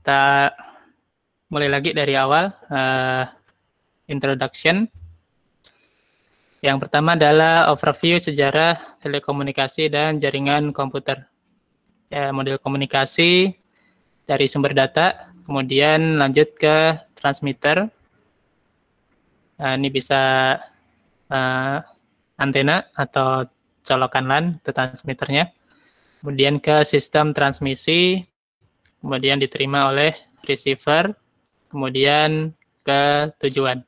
kita mulai lagi dari awal uh, introduction. Yang pertama adalah overview sejarah telekomunikasi dan jaringan komputer. Ya, model komunikasi dari sumber data, kemudian lanjut ke transmitter. Nah, ini bisa uh, antena atau colokan LAN, itu transmitternya. Kemudian ke sistem transmisi, kemudian diterima oleh receiver, kemudian ke tujuan.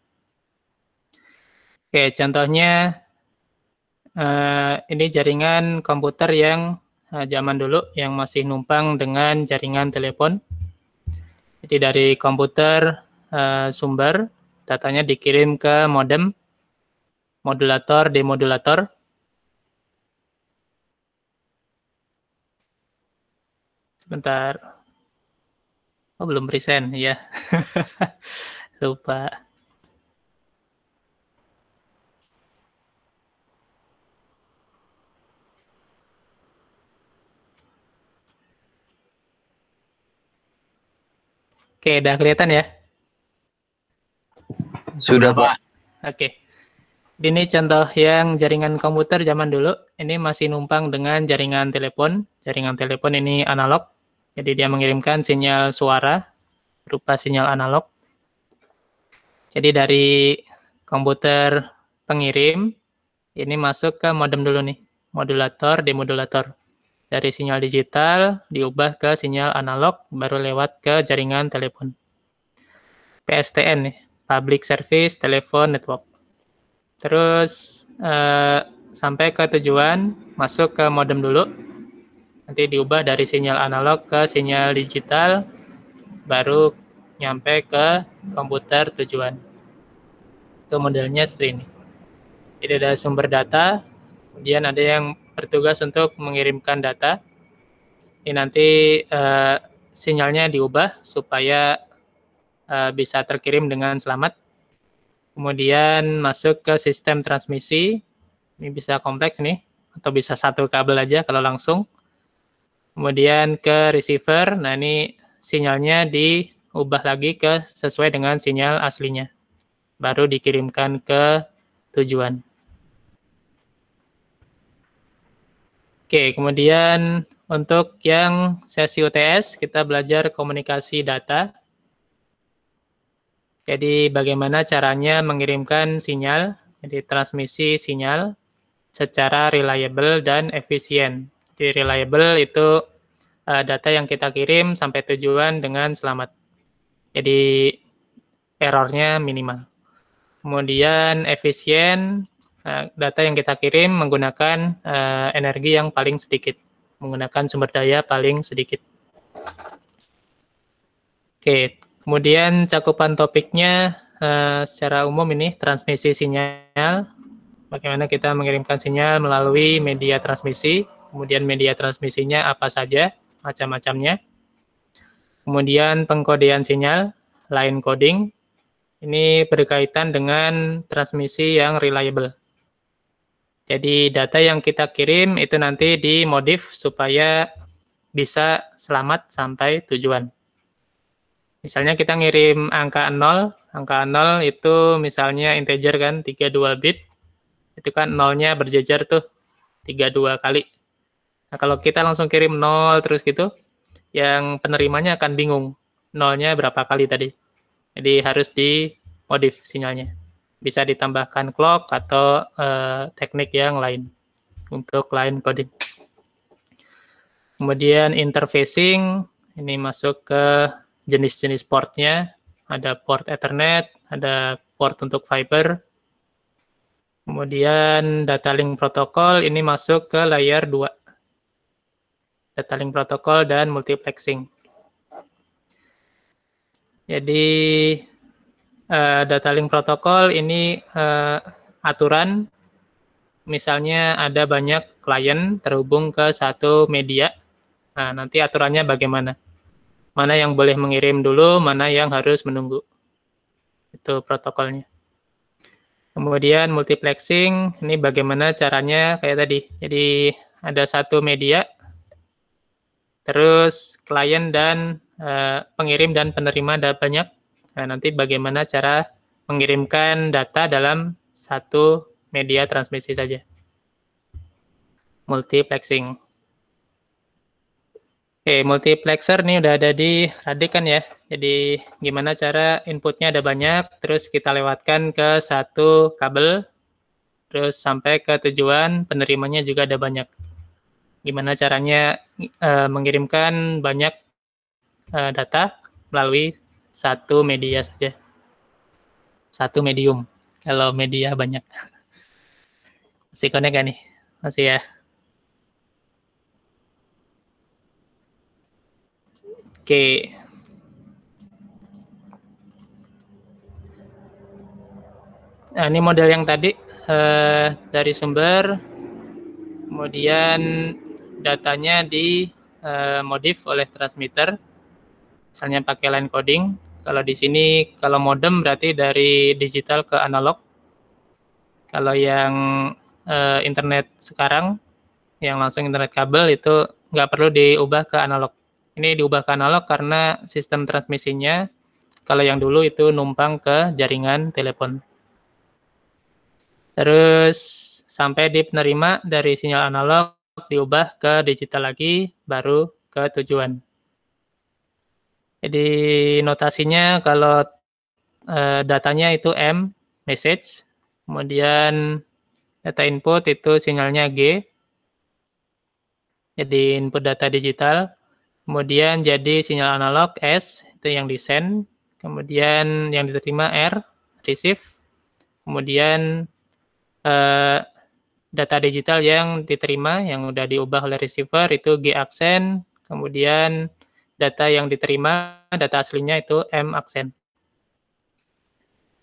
Oke, contohnya eh, ini jaringan komputer yang eh, zaman dulu yang masih numpang dengan jaringan telepon. Jadi dari komputer eh, sumber datanya dikirim ke modem, modulator, demodulator. Sebentar. Oh, belum present, ya. Lupa. Oke, udah kelihatan ya? Sudah, Pak. Oke. Ini contoh yang jaringan komputer zaman dulu. Ini masih numpang dengan jaringan telepon. Jaringan telepon ini analog, jadi dia mengirimkan sinyal suara berupa sinyal analog. Jadi dari komputer pengirim ini masuk ke modem dulu nih, modulator, demodulator. Dari sinyal digital diubah ke sinyal analog baru lewat ke jaringan telepon. PSTN nih, Public Service Telephone Network. Terus eh, sampai ke tujuan, masuk ke modem dulu nanti diubah dari sinyal analog ke sinyal digital baru nyampe ke komputer tujuan itu modelnya seperti ini jadi ada sumber data kemudian ada yang bertugas untuk mengirimkan data ini nanti uh, sinyalnya diubah supaya uh, bisa terkirim dengan selamat kemudian masuk ke sistem transmisi ini bisa kompleks nih atau bisa satu kabel aja kalau langsung kemudian ke receiver. Nah, ini sinyalnya diubah lagi ke sesuai dengan sinyal aslinya. Baru dikirimkan ke tujuan. Oke, kemudian untuk yang sesi UTS, kita belajar komunikasi data. Jadi bagaimana caranya mengirimkan sinyal, jadi transmisi sinyal secara reliable dan efisien. Di reliable itu uh, data yang kita kirim sampai tujuan dengan selamat. Jadi errornya minimal. Kemudian efisien, uh, data yang kita kirim menggunakan uh, energi yang paling sedikit, menggunakan sumber daya paling sedikit. Oke, kemudian cakupan topiknya uh, secara umum ini transmisi sinyal, bagaimana kita mengirimkan sinyal melalui media transmisi, kemudian media transmisinya apa saja, macam-macamnya. Kemudian pengkodean sinyal, line coding, ini berkaitan dengan transmisi yang reliable. Jadi data yang kita kirim itu nanti dimodif supaya bisa selamat sampai tujuan. Misalnya kita ngirim angka 0, angka 0 itu misalnya integer kan 32 bit, itu kan nolnya berjejer tuh 32 kali. Nah, kalau kita langsung kirim nol terus gitu, yang penerimanya akan bingung nolnya berapa kali tadi. Jadi harus di modif sinyalnya. Bisa ditambahkan clock atau uh, teknik yang lain untuk lain coding. Kemudian interfacing, ini masuk ke jenis-jenis portnya. Ada port Ethernet, ada port untuk fiber. Kemudian data link protokol, ini masuk ke layer 2 data link protokol dan multiplexing. Jadi uh, eh, data link protokol ini uh, aturan misalnya ada banyak klien terhubung ke satu media. Nah, nanti aturannya bagaimana? Mana yang boleh mengirim dulu, mana yang harus menunggu. Itu protokolnya. Kemudian multiplexing, ini bagaimana caranya kayak tadi. Jadi ada satu media, terus klien dan uh, pengirim dan penerima ada banyak. Nah, nanti bagaimana cara mengirimkan data dalam satu media transmisi saja. Multiplexing. Oke, multiplexer ini udah ada di Radik kan ya. Jadi gimana cara inputnya ada banyak, terus kita lewatkan ke satu kabel, terus sampai ke tujuan penerimanya juga ada banyak gimana caranya uh, mengirimkan banyak uh, data melalui satu media saja. Satu medium. Kalau media banyak. Masih connect gak nih? Masih ya? Oke. Nah, ini model yang tadi uh, dari sumber, kemudian datanya di uh, modif oleh transmitter, misalnya pakai line coding. Kalau di sini, kalau modem berarti dari digital ke analog. Kalau yang uh, internet sekarang, yang langsung internet kabel itu nggak perlu diubah ke analog. Ini diubah ke analog karena sistem transmisinya kalau yang dulu itu numpang ke jaringan telepon. Terus sampai di penerima dari sinyal analog diubah ke digital lagi, baru ke tujuan. Jadi notasinya kalau e, datanya itu M, message, kemudian data input itu sinyalnya G, jadi input data digital, kemudian jadi sinyal analog S, itu yang di send, kemudian yang diterima R, receive, kemudian eh, data digital yang diterima yang udah diubah oleh receiver itu G aksen, kemudian data yang diterima data aslinya itu M aksen.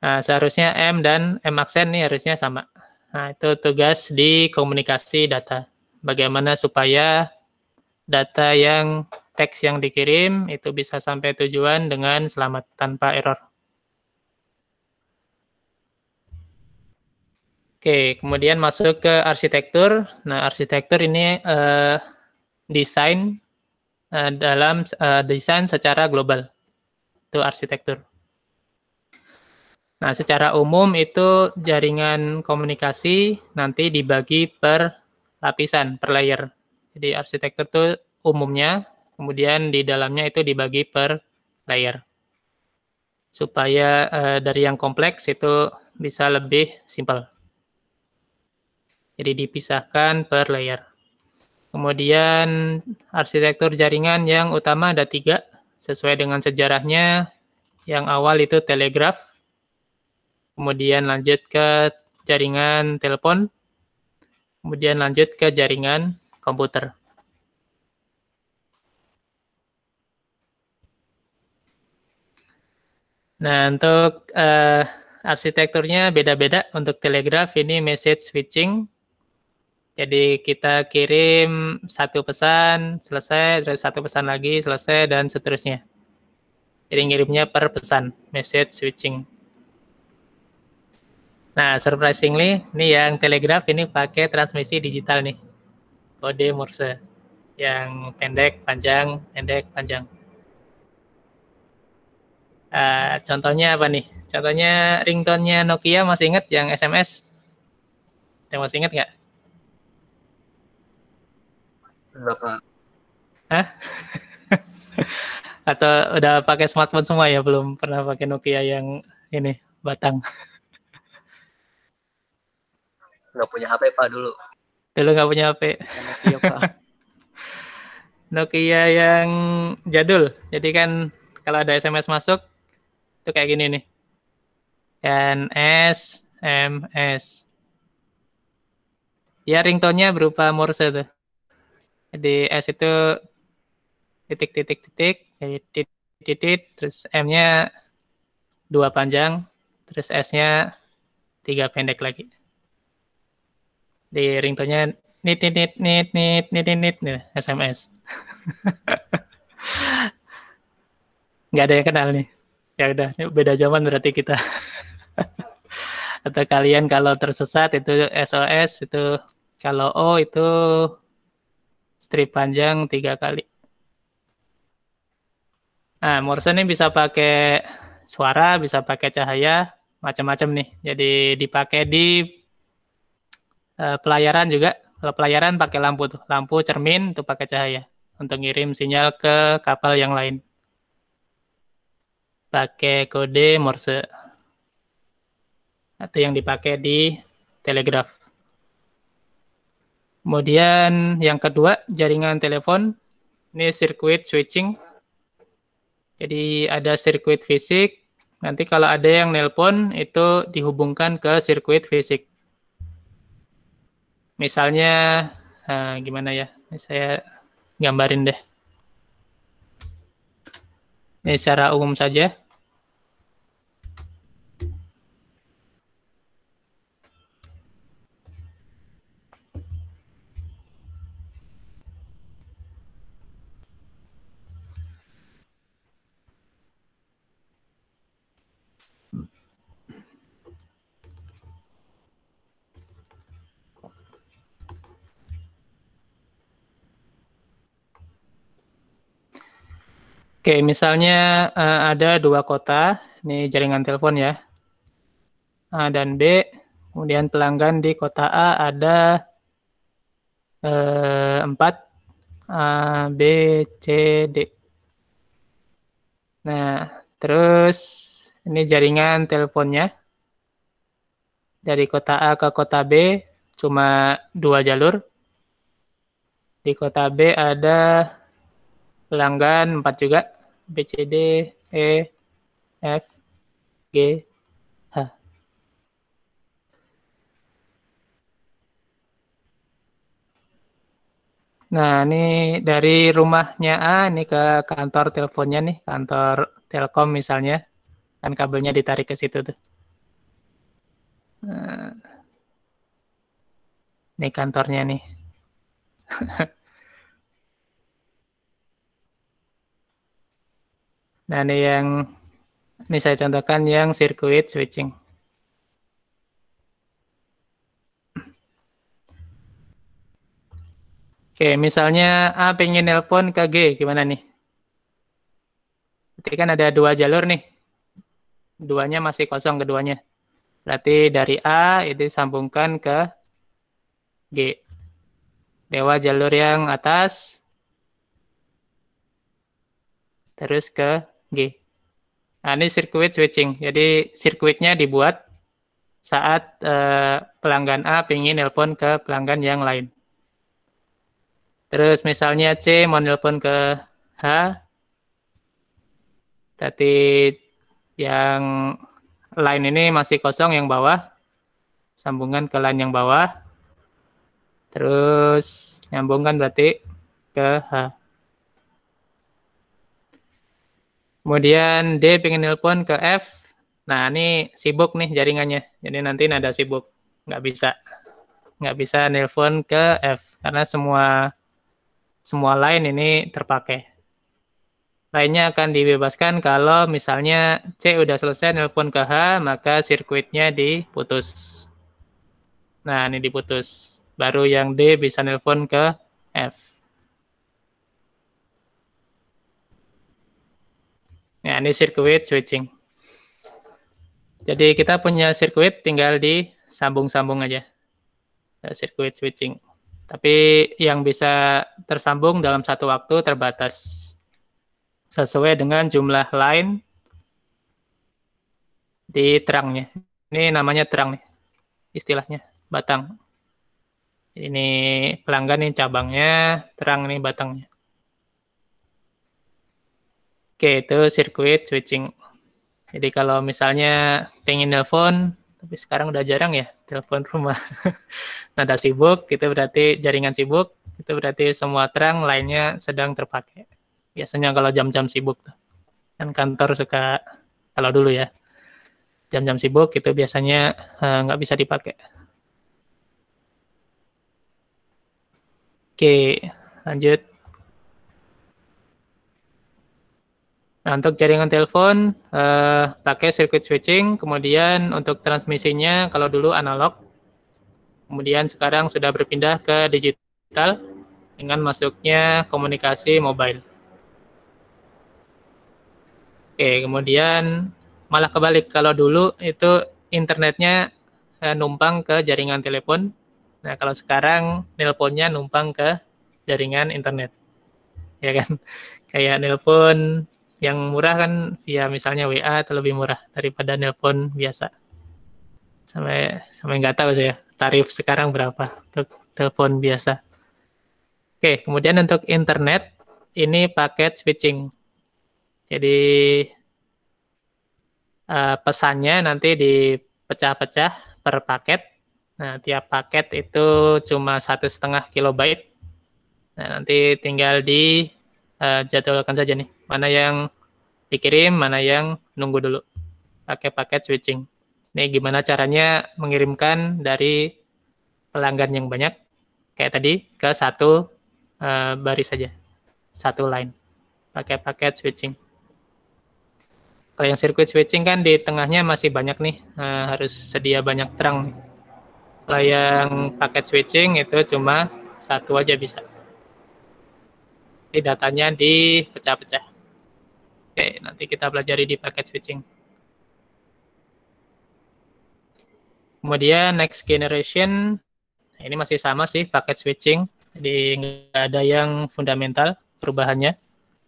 Nah, seharusnya M dan M aksen ini harusnya sama. Nah, itu tugas di komunikasi data. Bagaimana supaya data yang teks yang dikirim itu bisa sampai tujuan dengan selamat tanpa error. Oke, kemudian masuk ke arsitektur. Nah, arsitektur ini uh, desain uh, dalam uh, desain secara global. Itu arsitektur. Nah, secara umum itu jaringan komunikasi nanti dibagi per lapisan, per layer. Jadi arsitektur itu umumnya, kemudian di dalamnya itu dibagi per layer. Supaya uh, dari yang kompleks itu bisa lebih simpel. Jadi dipisahkan per layer. Kemudian arsitektur jaringan yang utama ada tiga sesuai dengan sejarahnya. Yang awal itu telegraf, kemudian lanjut ke jaringan telepon, kemudian lanjut ke jaringan komputer. Nah, untuk uh, arsitekturnya beda-beda. Untuk telegraf ini message switching, jadi kita kirim satu pesan, selesai, terus satu pesan lagi, selesai, dan seterusnya. Jadi ngirimnya per pesan, message switching. Nah, surprisingly, ini yang telegraf ini pakai transmisi digital nih. Kode Morse. Yang pendek, panjang, pendek, panjang. Uh, contohnya apa nih? Contohnya ringtone-nya Nokia masih ingat yang SMS? Yang masih ingat nggak? berapa? Hah? Atau udah pakai smartphone semua ya? Belum pernah pakai Nokia yang ini batang? Nggak punya HP pak dulu. Dulu nggak punya HP. Nokia pak. Nokia yang jadul. Jadi kan kalau ada SMS masuk itu kayak gini nih. S M S. Ya ringtone-nya berupa Morse tuh. Jadi S itu titik titik titik jadi titik titik terus M-nya dua panjang terus S-nya tiga pendek lagi. Di ringtone-nya nit nit nit nit nit nit nit, nit SMS. Nggak ada yang kenal nih. Ya udah, beda zaman berarti kita. Atau kalian kalau tersesat itu SOS itu kalau O itu strip panjang tiga kali. Nah, Morse ini bisa pakai suara, bisa pakai cahaya, macam-macam nih. Jadi dipakai di uh, pelayaran juga. Kalau pelayaran pakai lampu tuh, lampu cermin tuh pakai cahaya untuk ngirim sinyal ke kapal yang lain. Pakai kode Morse. Atau yang dipakai di telegraf. Kemudian yang kedua, jaringan telepon. Ini sirkuit switching. Jadi ada sirkuit fisik. Nanti kalau ada yang nelpon, itu dihubungkan ke sirkuit fisik. Misalnya, nah gimana ya? Ini saya gambarin deh. Ini secara umum saja. Oke, misalnya uh, ada dua kota, ini jaringan telepon ya, A dan B. Kemudian pelanggan di kota A ada uh, eh, 4, A, B, C, D. Nah, terus ini jaringan teleponnya. Dari kota A ke kota B cuma dua jalur. Di kota B ada pelanggan 4 juga. B C D E F G H Nah, ini dari rumahnya A ini ke kantor teleponnya nih, kantor Telkom misalnya. Kan kabelnya ditarik ke situ tuh. Nah, ini kantornya nih. Nah, ini yang ini saya contohkan yang circuit switching. Oke, misalnya A pengen nelpon ke G, gimana nih? Berarti kan ada dua jalur nih. Duanya masih kosong keduanya. Berarti dari A itu sambungkan ke G. Dewa jalur yang atas. Terus ke G. Nah, ini sirkuit switching. Jadi sirkuitnya dibuat saat eh, pelanggan A ingin nelpon ke pelanggan yang lain. Terus misalnya C mau nelpon ke H, berarti yang lain ini masih kosong yang bawah, sambungan ke line yang bawah, terus nyambungkan berarti ke H. Kemudian D pengen nelpon ke F. Nah, ini sibuk nih jaringannya. Jadi nanti nada sibuk. Nggak bisa. Nggak bisa nelpon ke F. Karena semua semua lain ini terpakai. Lainnya akan dibebaskan kalau misalnya C udah selesai nelpon ke H, maka sirkuitnya diputus. Nah, ini diputus. Baru yang D bisa nelpon ke F. Nah, ini sirkuit switching. Jadi kita punya sirkuit tinggal disambung-sambung aja. Ya, sirkuit switching. Tapi yang bisa tersambung dalam satu waktu terbatas. Sesuai dengan jumlah line di terangnya. Ini namanya terang nih. Istilahnya batang. Ini pelanggan nih cabangnya, terang ini batangnya. Oke, itu circuit switching. Jadi kalau misalnya pengen nelpon, tapi sekarang udah jarang ya telepon rumah. nah, ada sibuk, itu berarti jaringan sibuk, itu berarti semua terang lainnya sedang terpakai. Biasanya kalau jam-jam sibuk tuh. Kan kantor suka, kalau dulu ya, jam-jam sibuk itu biasanya uh, nggak bisa dipakai. Oke, lanjut. Nah, untuk jaringan telepon eh, pakai circuit switching, kemudian untuk transmisinya kalau dulu analog, kemudian sekarang sudah berpindah ke digital dengan masuknya komunikasi mobile. Oke, kemudian malah kebalik kalau dulu itu internetnya eh, numpang ke jaringan telepon. Nah, kalau sekarang nelponnya numpang ke jaringan internet. Ya kan? Kayak nelpon yang murah kan via ya misalnya WA atau lebih murah daripada nelpon biasa. Sampai sampai nggak tahu saya tarif sekarang berapa untuk telepon biasa. Oke, kemudian untuk internet ini paket switching. Jadi uh, pesannya nanti dipecah-pecah per paket. Nah, tiap paket itu cuma satu setengah kilobyte. Nah, nanti tinggal di uh, jadwalkan saja nih, mana yang dikirim, mana yang nunggu dulu pakai paket switching. Nih gimana caranya mengirimkan dari pelanggan yang banyak kayak tadi ke satu uh, baris saja, satu line pakai paket switching. Kalau yang sirkuit switching kan di tengahnya masih banyak nih, uh, harus sedia banyak terang. Nih. Kalau yang paket switching itu cuma satu aja bisa. Jadi datanya dipecah-pecah. Oke, nanti kita pelajari di paket switching. Kemudian next generation, nah, ini masih sama sih paket switching. Jadi nggak ada yang fundamental perubahannya.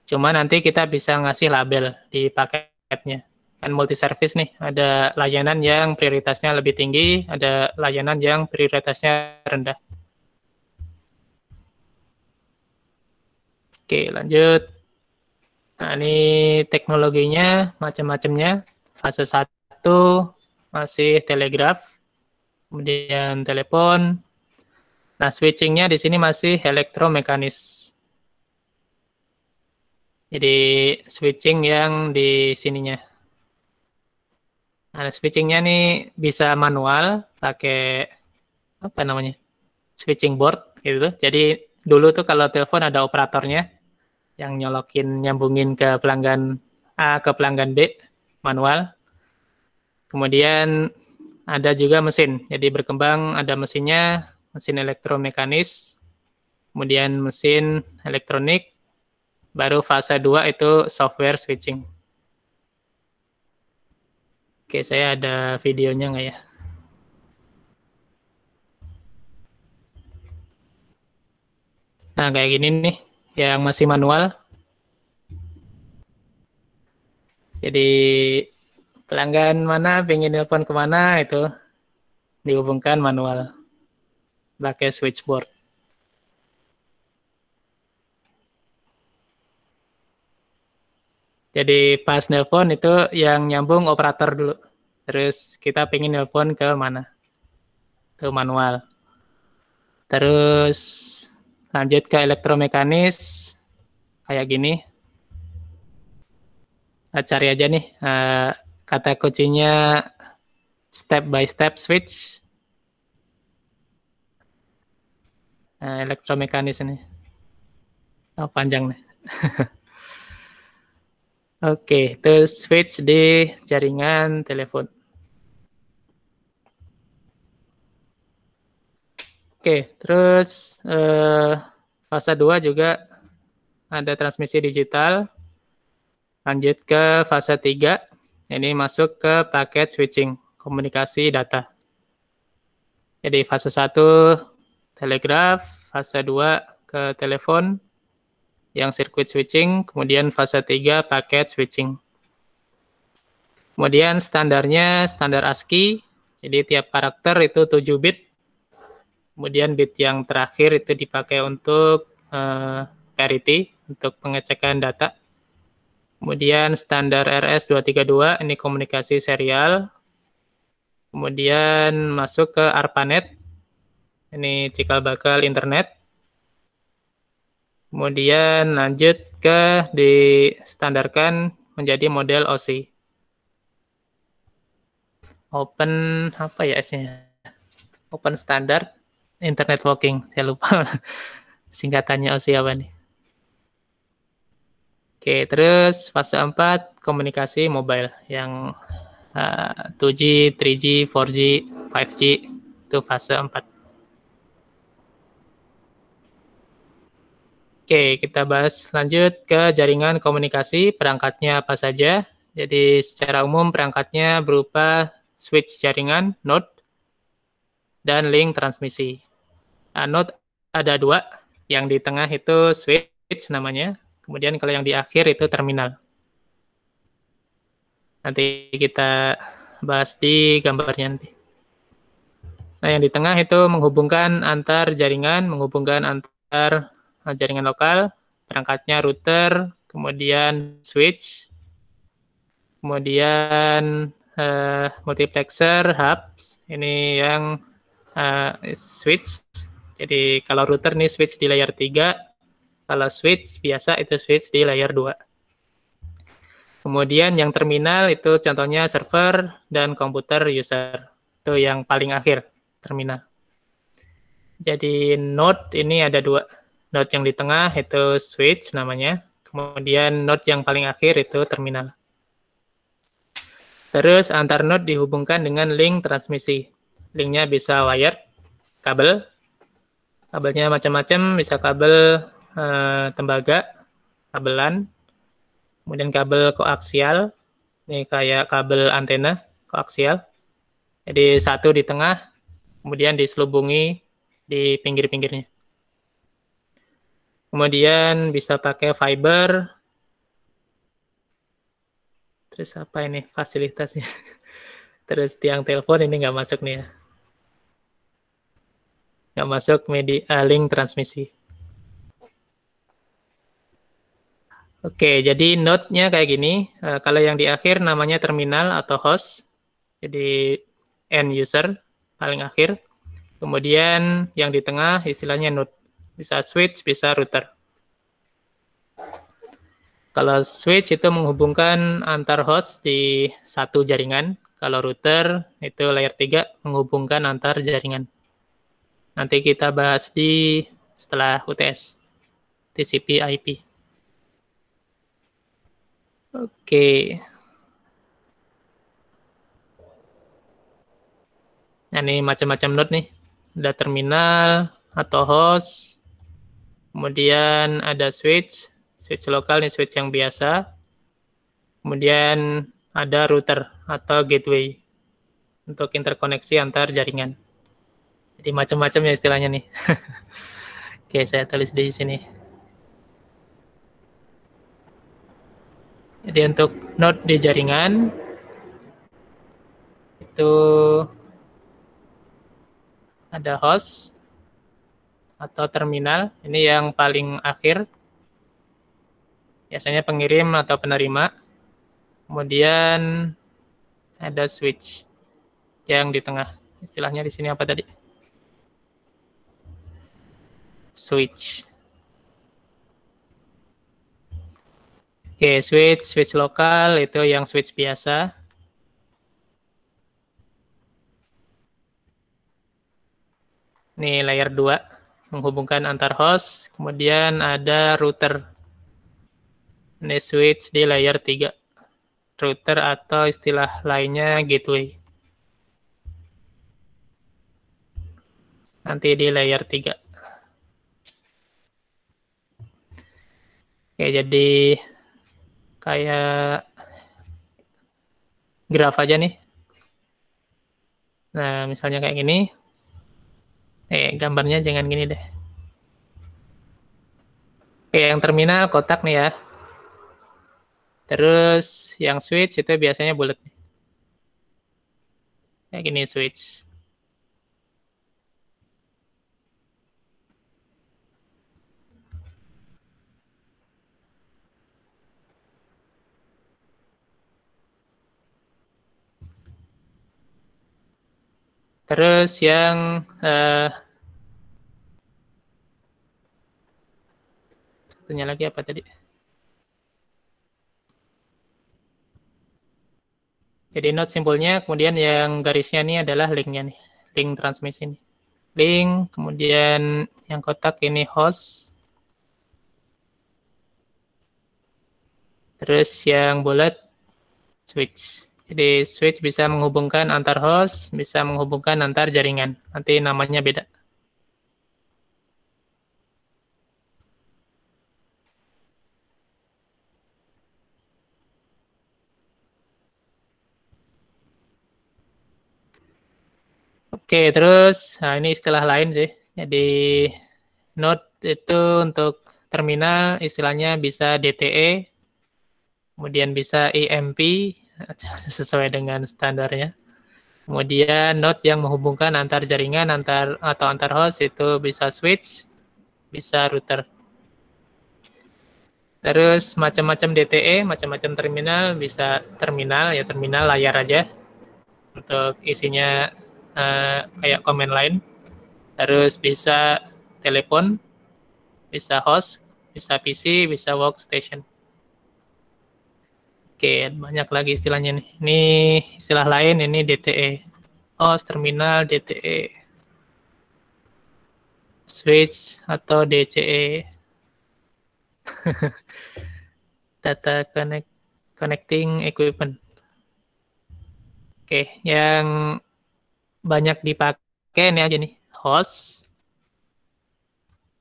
Cuma nanti kita bisa ngasih label di paketnya. Kan multi service nih, ada layanan yang prioritasnya lebih tinggi, ada layanan yang prioritasnya rendah. Oke, lanjut. Nah, ini teknologinya macam-macamnya. Fase 1 masih telegraf, kemudian telepon. Nah, switchingnya di sini masih elektromekanis. Jadi switching yang di sininya. Nah, switchingnya nih bisa manual pakai apa namanya switching board gitu. Jadi dulu tuh kalau telepon ada operatornya yang nyolokin nyambungin ke pelanggan A ke pelanggan B manual. Kemudian ada juga mesin. Jadi berkembang ada mesinnya, mesin elektromekanis, kemudian mesin elektronik, baru fase 2 itu software switching. Oke, saya ada videonya nggak ya? Nah, kayak gini nih yang masih manual. Jadi pelanggan mana pengen nelpon kemana itu dihubungkan manual pakai switchboard. Jadi pas nelpon itu yang nyambung operator dulu. Terus kita pengen nelpon ke mana? Ke manual. Terus Lanjut ke elektromekanis kayak gini. Nah, cari aja nih eh, kata kuncinya step by step switch. Nah, elektromekanis ini. Oh, panjang nih. Oke, okay, itu switch di jaringan telepon. Oke, okay, terus uh, fase 2 juga ada transmisi digital. Lanjut ke fase 3. Ini masuk ke paket switching, komunikasi data. Jadi fase 1 telegraf, fase 2 ke telepon yang circuit switching, kemudian fase 3 paket switching. Kemudian standarnya standar ASCII, jadi tiap karakter itu 7 bit Kemudian bit yang terakhir itu dipakai untuk uh, parity, untuk pengecekan data. Kemudian standar RS232, ini komunikasi serial. Kemudian masuk ke ARPANET, ini cikal bakal internet. Kemudian lanjut ke distandarkan menjadi model OC Open apa ya S-nya? Open standard internet walking. Saya lupa singkatannya OSI apa nih. Oke, terus fase 4 komunikasi mobile yang uh, 2G, 3G, 4G, 5G itu fase 4. Oke, kita bahas lanjut ke jaringan komunikasi perangkatnya apa saja. Jadi secara umum perangkatnya berupa switch jaringan, node, dan link transmisi anode ah, ada dua, yang di tengah itu switch namanya, kemudian kalau yang di akhir itu terminal. Nanti kita bahas di gambarnya nanti. Nah, yang di tengah itu menghubungkan antar jaringan, menghubungkan antar ah, jaringan lokal, perangkatnya router, kemudian switch, kemudian uh, multiplexer, hubs, ini yang uh, switch, jadi kalau router nih switch di layer 3, kalau switch biasa itu switch di layer 2. Kemudian yang terminal itu contohnya server dan komputer user. Itu yang paling akhir, terminal. Jadi node ini ada dua. Node yang di tengah itu switch namanya. Kemudian node yang paling akhir itu terminal. Terus antar node dihubungkan dengan link transmisi. Linknya bisa wire, kabel, kabelnya macam-macam bisa kabel uh, tembaga kabelan kemudian kabel koaksial ini kayak kabel antena koaksial jadi satu di tengah kemudian diselubungi di pinggir-pinggirnya kemudian bisa pakai fiber terus apa ini fasilitasnya terus tiang telepon ini nggak masuk nih ya nggak masuk media uh, link transmisi. Oke, jadi node-nya kayak gini. Uh, kalau yang di akhir namanya terminal atau host. Jadi end user paling akhir. Kemudian yang di tengah istilahnya node. Bisa switch, bisa router. Kalau switch itu menghubungkan antar host di satu jaringan. Kalau router itu layer 3 menghubungkan antar jaringan. Nanti kita bahas di setelah UTS. TCP IP. Oke. Nah, ini macam-macam node nih. Ada terminal atau host. Kemudian ada switch. Switch lokal nih switch yang biasa. Kemudian ada router atau gateway untuk interkoneksi antar jaringan. Jadi macam-macam ya istilahnya nih. Oke, saya tulis di sini. Jadi untuk node di jaringan itu ada host atau terminal. Ini yang paling akhir. Biasanya pengirim atau penerima. Kemudian ada switch yang di tengah. Istilahnya di sini apa tadi? switch. Oke, switch, switch lokal itu yang switch biasa. Ini layer 2 menghubungkan antar host, kemudian ada router. Ini switch di layer 3. Router atau istilah lainnya gateway. Nanti di layer 3. Kayak jadi kayak graf aja nih. Nah, misalnya kayak gini. Eh, gambarnya jangan gini deh. Oke, yang terminal kotak nih ya. Terus yang switch itu biasanya bulat. Kayak gini switch. Terus yang uh, satunya lagi apa tadi? Jadi note simbolnya, kemudian yang garisnya ini adalah linknya nih, link transmisi ini. Link, kemudian yang kotak ini host. Terus yang bulat switch. Jadi switch bisa menghubungkan antar host, bisa menghubungkan antar jaringan. Nanti namanya beda. Oke, terus nah ini istilah lain sih. Jadi node itu untuk terminal istilahnya bisa DTE, kemudian bisa IMP, e sesuai dengan standarnya. Kemudian node yang menghubungkan antar jaringan antar atau antar host itu bisa switch, bisa router. Terus macam-macam DTE, macam-macam terminal, bisa terminal ya terminal layar aja untuk isinya uh, kayak command line. Terus bisa telepon, bisa host, bisa PC, bisa workstation dikit banyak lagi istilahnya nih ini istilah lain ini DTE host terminal DTE switch atau DCE data connect connecting equipment oke okay, yang banyak dipakai nih aja nih host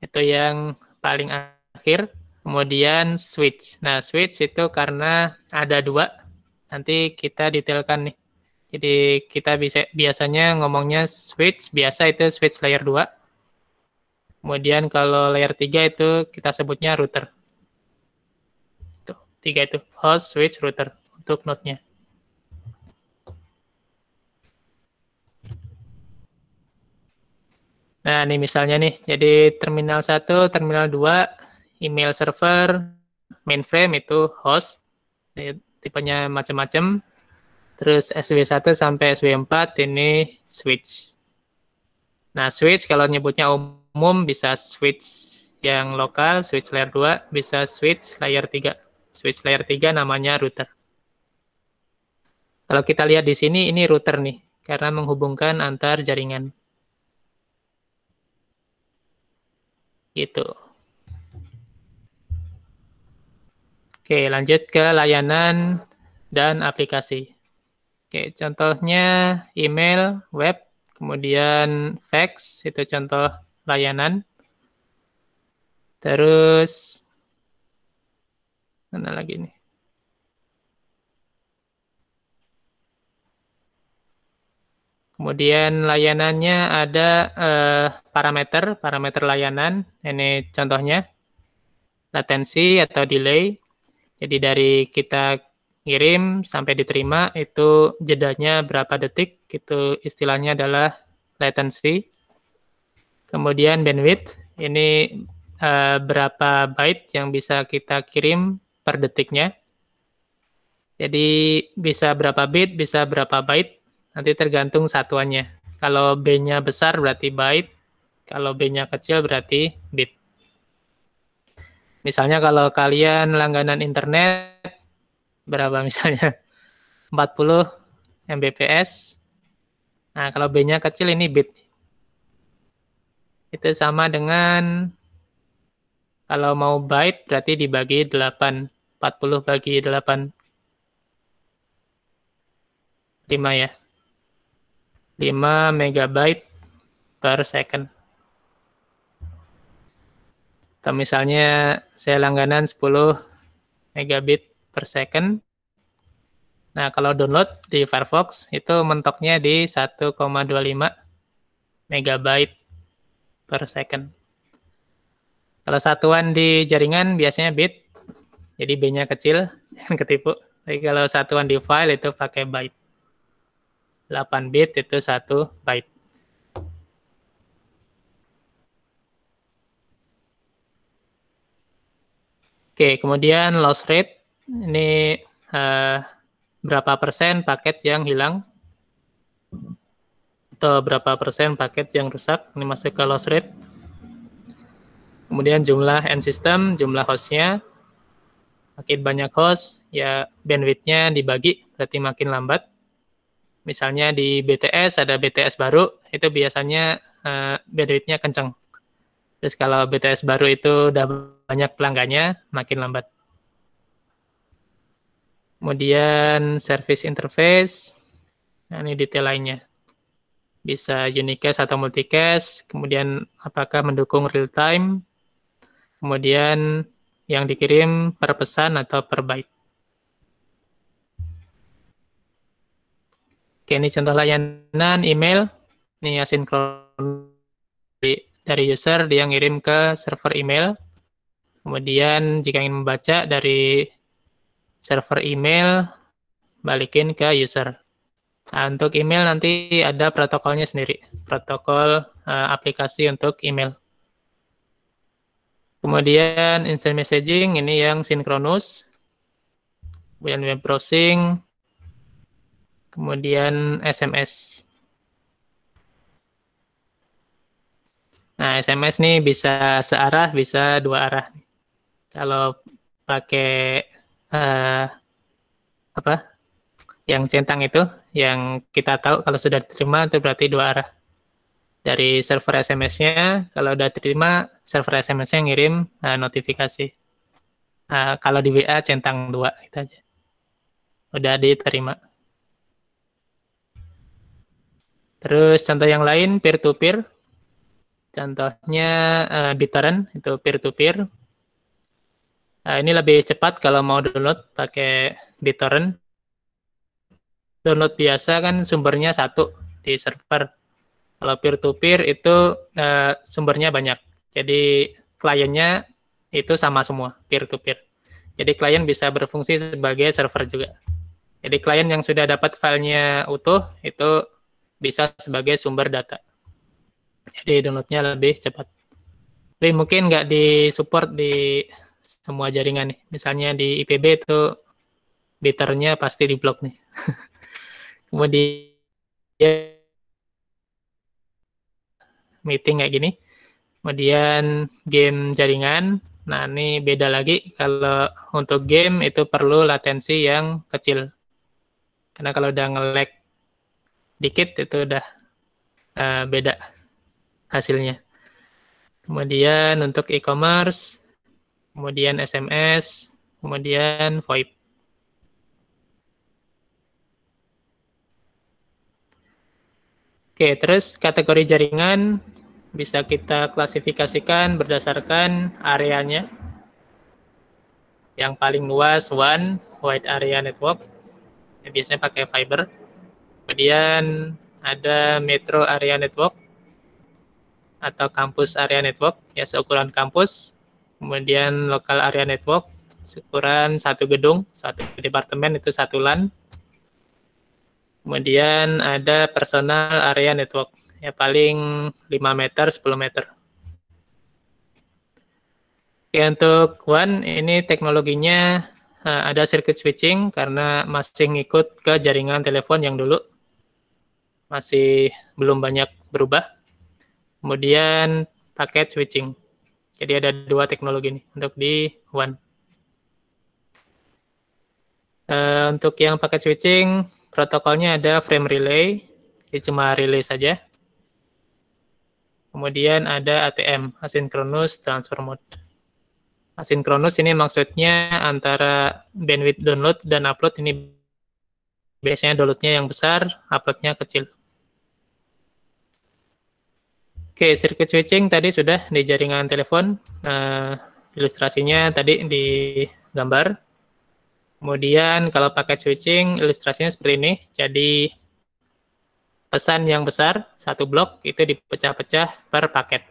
itu yang paling akhir kemudian switch. Nah, switch itu karena ada dua, nanti kita detailkan nih. Jadi kita bisa biasanya ngomongnya switch, biasa itu switch layer 2. Kemudian kalau layer 3 itu kita sebutnya router. Tuh, tiga itu host, switch, router untuk node-nya. Nah, ini misalnya nih, jadi terminal 1, terminal 2, email server, mainframe itu host, eh, tipenya macam-macam. Terus SW1 sampai SW4 ini switch. Nah, switch kalau nyebutnya umum bisa switch yang lokal, switch layer 2, bisa switch layer 3. Switch layer 3 namanya router. Kalau kita lihat di sini, ini router nih, karena menghubungkan antar jaringan. Gitu. Oke, lanjut ke layanan dan aplikasi. Oke, contohnya email, web, kemudian fax, itu contoh layanan. Terus, mana lagi nih? Kemudian layanannya ada eh, parameter, parameter layanan. Ini contohnya, latensi atau delay. Jadi dari kita ngirim sampai diterima itu jedanya berapa detik, itu istilahnya adalah latency. Kemudian bandwidth, ini uh, berapa byte yang bisa kita kirim per detiknya. Jadi bisa berapa bit, bisa berapa byte, nanti tergantung satuannya. Kalau B-nya besar berarti byte, kalau B-nya kecil berarti bit. Misalnya kalau kalian langganan internet berapa misalnya 40 Mbps. Nah, kalau B-nya kecil ini bit. Itu sama dengan kalau mau byte berarti dibagi 8. 40 bagi 8. 5 ya. 5 megabyte per second. Atau misalnya saya langganan 10 megabit per second. Nah, kalau download di Firefox itu mentoknya di 1,25 megabyte per second. Kalau satuan di jaringan biasanya bit, jadi B-nya kecil, jangan ketipu. Tapi kalau satuan di file itu pakai byte. 8 bit itu 1 byte. Oke, kemudian loss rate ini uh, berapa persen paket yang hilang atau berapa persen paket yang rusak ini masuk ke loss rate. Kemudian jumlah end system, jumlah hostnya, makin banyak host ya bandwidthnya dibagi berarti makin lambat. Misalnya di BTS ada BTS baru itu biasanya uh, bandwidthnya kencang. Terus kalau BTS baru itu udah banyak pelanggannya, makin lambat. Kemudian service interface, nah ini detail lainnya. Bisa unicast atau multicast, kemudian apakah mendukung real time, kemudian yang dikirim per pesan atau per byte. Oke, ini contoh layanan email, ini asinkron dari user dia ngirim ke server email. Kemudian jika ingin membaca dari server email balikin ke user. Nah, untuk email nanti ada protokolnya sendiri, protokol uh, aplikasi untuk email. Kemudian instant messaging ini yang sinkronus. Kemudian web browsing. Kemudian SMS. Nah, SMS nih bisa searah, bisa dua arah. Kalau pakai uh, apa? Yang centang itu, yang kita tahu kalau sudah diterima itu berarti dua arah. Dari server SMS-nya, kalau sudah terima, server SMS-nya ngirim uh, notifikasi. Uh, kalau di WA centang dua itu aja. Udah diterima. Terus contoh yang lain peer to peer Contohnya uh, BitTorrent itu peer-to-peer. Uh, ini lebih cepat kalau mau download pakai BitTorrent. Download biasa kan sumbernya satu di server. Kalau peer-to-peer itu uh, sumbernya banyak. Jadi kliennya itu sama semua peer-to-peer. -peer. Jadi klien bisa berfungsi sebagai server juga. Jadi klien yang sudah dapat filenya utuh itu bisa sebagai sumber data jadi downloadnya lebih cepat. Tapi mungkin nggak support di semua jaringan nih. Misalnya di IPB itu biternya pasti di blok nih. Kemudian meeting kayak gini. Kemudian game jaringan. Nah ini beda lagi kalau untuk game itu perlu latensi yang kecil. Karena kalau udah nge-lag dikit itu udah uh, beda hasilnya. Kemudian untuk e-commerce, kemudian SMS, kemudian VoIP. Oke, terus kategori jaringan bisa kita klasifikasikan berdasarkan areanya. Yang paling luas one Wide Area Network, biasanya pakai fiber. Kemudian ada Metro Area Network, atau kampus area network ya seukuran kampus kemudian lokal area network seukuran satu gedung satu departemen itu satu LAN kemudian ada personal area network ya paling 5 meter 10 meter Oke, untuk one ini teknologinya eh, ada circuit switching karena masih ikut ke jaringan telepon yang dulu masih belum banyak berubah kemudian paket switching. Jadi ada dua teknologi ini untuk di One. Uh, untuk yang paket switching, protokolnya ada frame relay, jadi cuma relay saja. Kemudian ada ATM, asynchronous transfer mode. Asynchronous ini maksudnya antara bandwidth download dan upload ini biasanya downloadnya yang besar, uploadnya kecil. Oke, circuit switching tadi sudah di jaringan telepon. Uh, ilustrasinya tadi di gambar. Kemudian kalau pakai switching, ilustrasinya seperti ini. Jadi pesan yang besar, satu blok, itu dipecah-pecah per paket.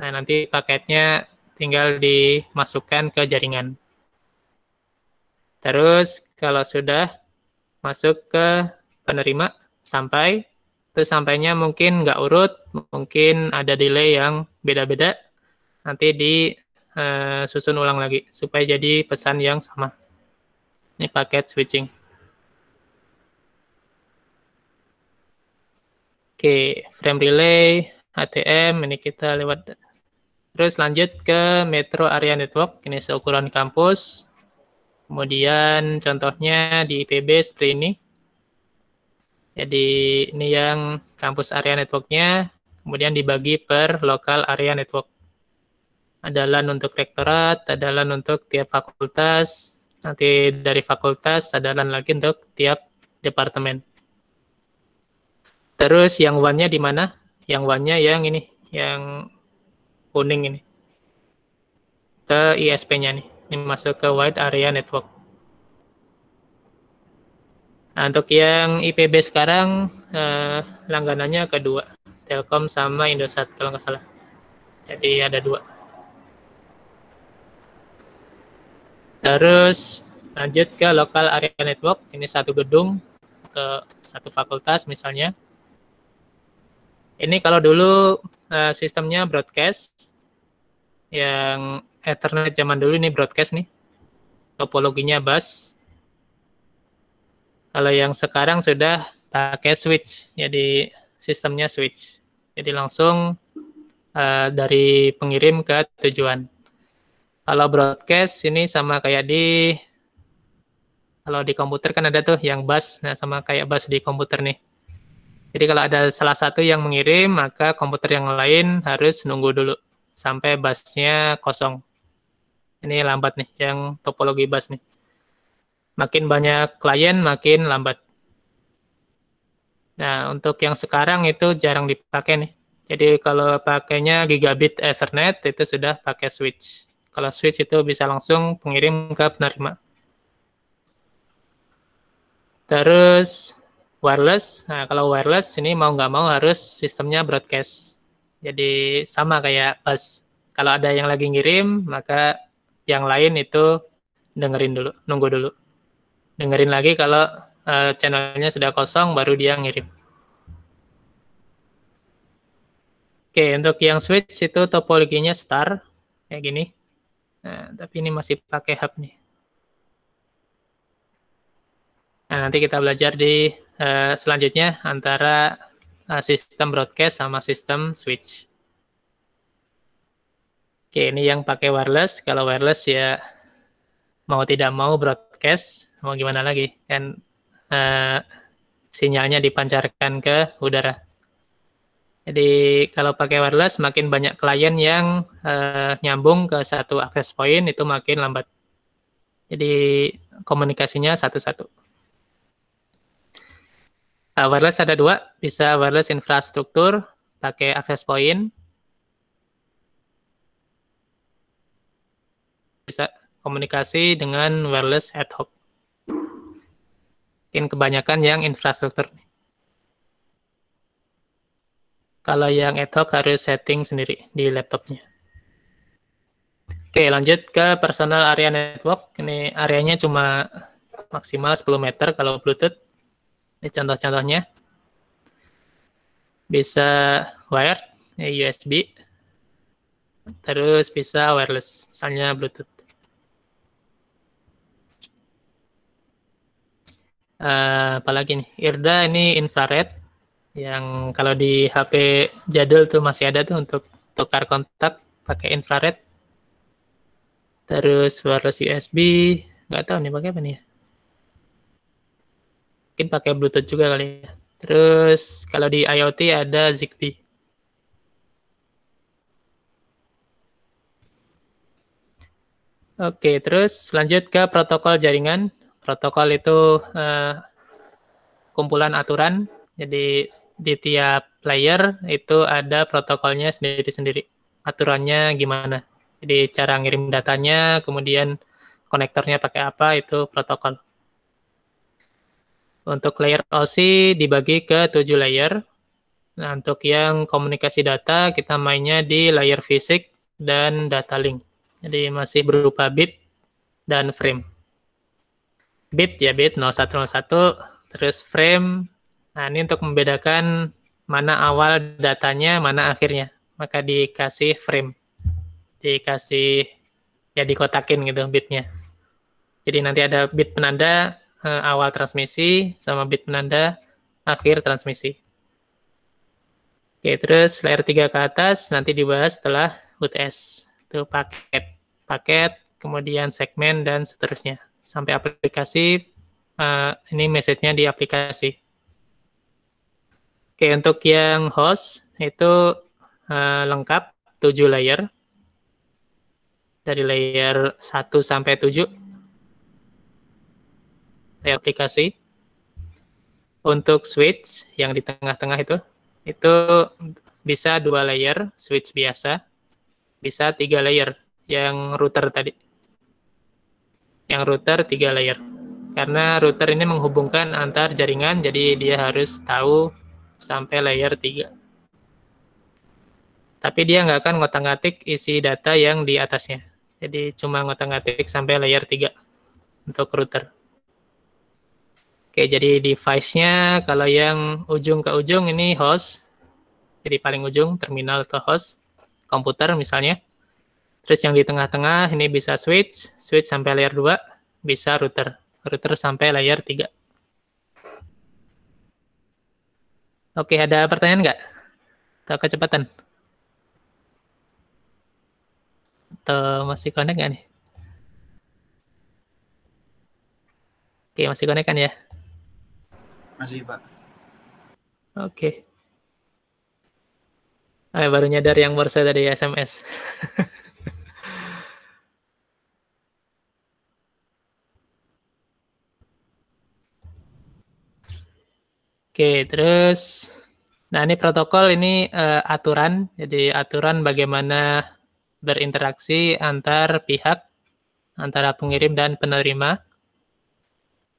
Nah, nanti paketnya tinggal dimasukkan ke jaringan. Terus kalau sudah masuk ke penerima sampai terus sampainya mungkin nggak urut, mungkin ada delay yang beda-beda, nanti disusun eh, ulang lagi supaya jadi pesan yang sama. Ini paket switching. Oke, frame relay, ATM, ini kita lewat. Terus lanjut ke Metro Area Network, ini seukuran kampus. Kemudian contohnya di IPB seperti ini. Jadi ini yang kampus area networknya, kemudian dibagi per lokal area network. Ada LAN untuk rektorat, ada LAN untuk tiap fakultas, nanti dari fakultas ada LAN lagi untuk tiap departemen. Terus yang one-nya di mana? Yang one-nya yang ini, yang kuning ini. Ke ISP-nya nih. Ini masuk ke wide area network. Nah, untuk yang IPB sekarang eh, langganannya kedua, Telkom sama Indosat kalau nggak salah. Jadi ada dua. Terus lanjut ke lokal area network, ini satu gedung ke satu fakultas misalnya. Ini kalau dulu eh, sistemnya broadcast, yang Ethernet zaman dulu ini broadcast nih, topologinya bus, kalau yang sekarang sudah pakai switch, jadi sistemnya switch. Jadi langsung uh, dari pengirim ke tujuan. Kalau broadcast ini sama kayak di kalau di komputer kan ada tuh yang bus, nah sama kayak bus di komputer nih. Jadi kalau ada salah satu yang mengirim, maka komputer yang lain harus nunggu dulu sampai busnya kosong. Ini lambat nih, yang topologi bus nih makin banyak klien makin lambat. Nah, untuk yang sekarang itu jarang dipakai nih. Jadi kalau pakainya gigabit Ethernet itu sudah pakai switch. Kalau switch itu bisa langsung pengirim ke penerima. Terus wireless. Nah, kalau wireless ini mau nggak mau harus sistemnya broadcast. Jadi sama kayak pas kalau ada yang lagi ngirim, maka yang lain itu dengerin dulu, nunggu dulu dengerin lagi kalau uh, channelnya sudah kosong baru dia ngirim. Oke, untuk yang switch itu topologinya star kayak gini. Nah, tapi ini masih pakai hub nih. Nah, nanti kita belajar di uh, selanjutnya antara uh, sistem broadcast sama sistem switch. Oke, ini yang pakai wireless. Kalau wireless ya mau tidak mau broadcast mau gimana lagi kan uh, sinyalnya dipancarkan ke udara. Jadi kalau pakai wireless makin banyak klien yang uh, nyambung ke satu akses point itu makin lambat. Jadi komunikasinya satu-satu. Uh, wireless ada dua, bisa wireless infrastruktur pakai akses point, bisa komunikasi dengan wireless ad hoc. Mungkin kebanyakan yang infrastruktur. Kalau yang ad hoc harus setting sendiri di laptopnya. Oke, lanjut ke personal area network. Ini areanya cuma maksimal 10 meter kalau Bluetooth. Ini contoh-contohnya. Bisa wired, USB. Terus bisa wireless, misalnya Bluetooth. uh, apalagi nih IRDA ini infrared yang kalau di HP jadul tuh masih ada tuh untuk tukar kontak pakai infrared terus wireless USB nggak tahu nih pakai apa nih ya. mungkin pakai Bluetooth juga kali ya terus kalau di IoT ada Zigbee Oke, terus lanjut ke protokol jaringan. Protokol itu uh, kumpulan aturan. Jadi di tiap player itu ada protokolnya sendiri-sendiri. Aturannya gimana? Jadi cara ngirim datanya, kemudian konektornya pakai apa itu protokol. Untuk layer OC dibagi ke tujuh layer. Nah, untuk yang komunikasi data kita mainnya di layer fisik dan data link. Jadi masih berupa bit dan frame bit ya bit 0101 terus frame. Nah, ini untuk membedakan mana awal datanya, mana akhirnya. Maka dikasih frame. Dikasih ya dikotakin gitu bitnya. Jadi nanti ada bit penanda eh, awal transmisi sama bit penanda akhir transmisi. Oke, terus layer 3 ke atas nanti dibahas setelah UTS. Itu paket, paket, kemudian segmen dan seterusnya sampai aplikasi uh, ini message-nya di aplikasi. Oke, untuk yang host itu uh, lengkap 7 layer. Dari layer 1 sampai 7 layer aplikasi. Untuk switch yang di tengah-tengah itu, itu bisa dua layer switch biasa, bisa tiga layer yang router tadi yang router tiga layer. Karena router ini menghubungkan antar jaringan, jadi dia harus tahu sampai layer 3. Tapi dia nggak akan ngotak-ngatik isi data yang di atasnya. Jadi cuma ngotak-ngatik sampai layer 3 untuk router. Oke, jadi device-nya kalau yang ujung ke ujung ini host. Jadi paling ujung terminal ke host komputer misalnya Terus yang di tengah-tengah ini bisa switch, switch sampai layer 2, bisa router, router sampai layer 3. Oke, ada pertanyaan nggak? Atau kecepatan? Atau masih connect nggak nih? Oke, masih connect kan ya? Masih, Pak. Oke. Ah, baru nyadar yang baru saya dari SMS. Oke, terus nah ini protokol ini uh, aturan. Jadi aturan bagaimana berinteraksi antar pihak antara pengirim dan penerima.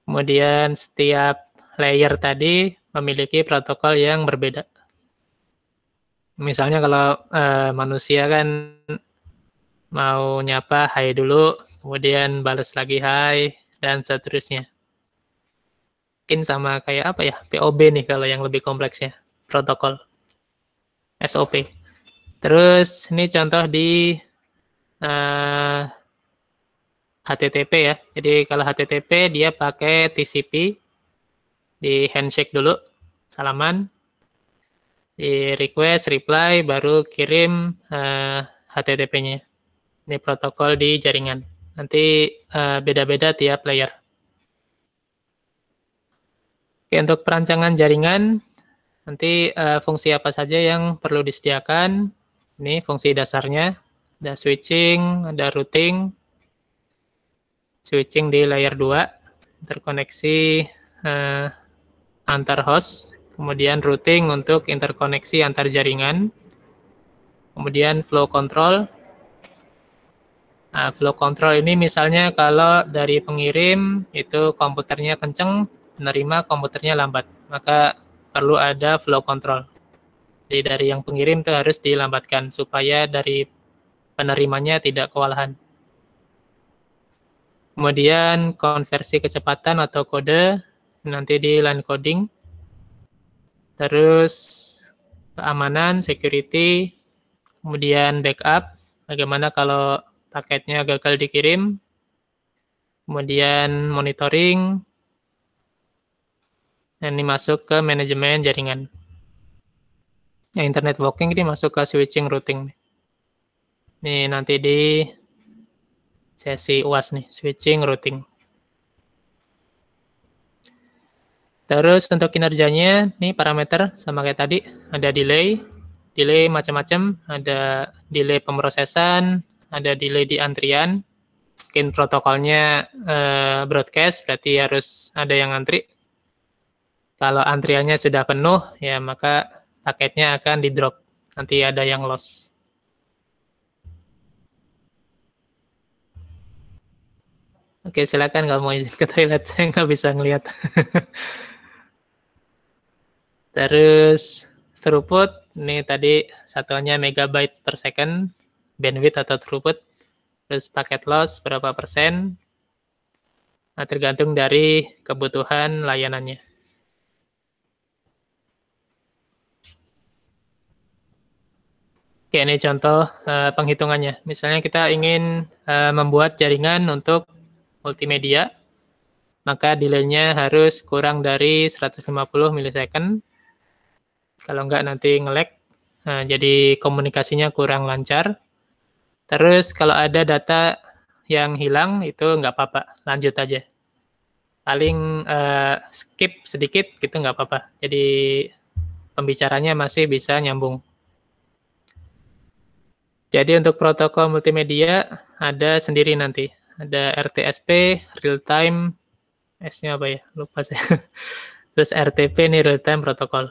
Kemudian setiap layer tadi memiliki protokol yang berbeda. Misalnya kalau uh, manusia kan mau nyapa hai dulu, kemudian balas lagi hai dan seterusnya mungkin sama kayak apa ya POB nih kalau yang lebih kompleksnya protokol SOP terus ini contoh di uh, eh, HTTP ya jadi kalau HTTP dia pakai TCP di handshake dulu salaman di request reply baru kirim uh, eh, HTTP-nya ini protokol di jaringan nanti eh, beda-beda uh, tiap layer Oke, untuk perancangan jaringan, nanti uh, fungsi apa saja yang perlu disediakan. Ini fungsi dasarnya. Ada switching, ada routing. Switching di layer 2, interkoneksi uh, antar host. Kemudian routing untuk interkoneksi antar jaringan. Kemudian flow control. Nah, flow control ini misalnya kalau dari pengirim itu komputernya kenceng, penerima komputernya lambat, maka perlu ada flow control. Jadi dari yang pengirim itu harus dilambatkan supaya dari penerimanya tidak kewalahan. Kemudian konversi kecepatan atau kode nanti di line coding. Terus keamanan, security, kemudian backup. Bagaimana kalau paketnya gagal dikirim? Kemudian monitoring, dan ini masuk ke manajemen jaringan. Ya, internet walking ini masuk ke switching routing. Ini nanti di sesi UAS nih, switching routing. Terus untuk kinerjanya, ini parameter sama kayak tadi, ada delay, delay macam-macam, ada delay pemrosesan, ada delay di antrian, mungkin protokolnya eh, broadcast, berarti harus ada yang antri, kalau antriannya sudah penuh, ya maka paketnya akan di-drop. Nanti ada yang loss. Oke, silakan kalau mau izin ke toilet. Saya nggak bisa ngelihat. Terus throughput, ini tadi satuannya megabyte per second, bandwidth atau throughput. Terus paket loss berapa persen, Nah, tergantung dari kebutuhan layanannya. Oke, ini contoh uh, penghitungannya. Misalnya kita ingin uh, membuat jaringan untuk multimedia, maka delaynya harus kurang dari 150 ms. Kalau enggak nanti ngelek, nah, jadi komunikasinya kurang lancar. Terus kalau ada data yang hilang itu enggak apa-apa, lanjut aja. Paling uh, skip sedikit gitu enggak apa-apa. Jadi pembicaranya masih bisa nyambung. Jadi untuk protokol multimedia ada sendiri nanti. Ada RTSP, real time, S-nya apa ya? Lupa saya. Terus RTP ini real time protokol.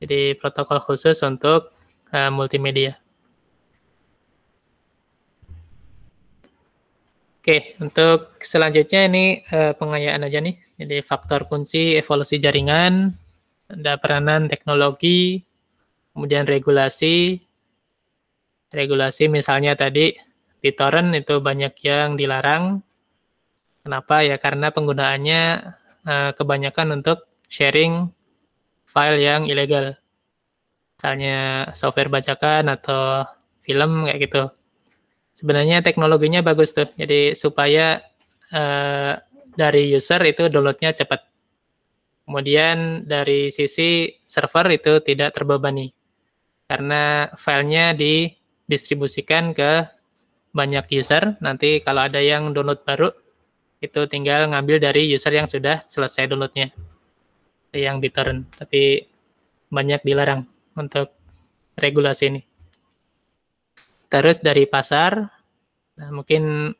Jadi protokol khusus untuk uh, multimedia. Oke, untuk selanjutnya ini uh, pengayaan aja nih. Jadi faktor kunci evolusi jaringan, ada peranan teknologi, kemudian regulasi, regulasi misalnya tadi BitTorrent itu banyak yang dilarang. Kenapa? Ya karena penggunaannya uh, kebanyakan untuk sharing file yang ilegal. Misalnya software bacakan atau film kayak gitu. Sebenarnya teknologinya bagus tuh. Jadi supaya uh, dari user itu downloadnya cepat. Kemudian dari sisi server itu tidak terbebani. Karena filenya di distribusikan ke banyak user. Nanti kalau ada yang download baru, itu tinggal ngambil dari user yang sudah selesai downloadnya. Yang BitTorrent. Tapi banyak dilarang untuk regulasi ini. Terus dari pasar, nah mungkin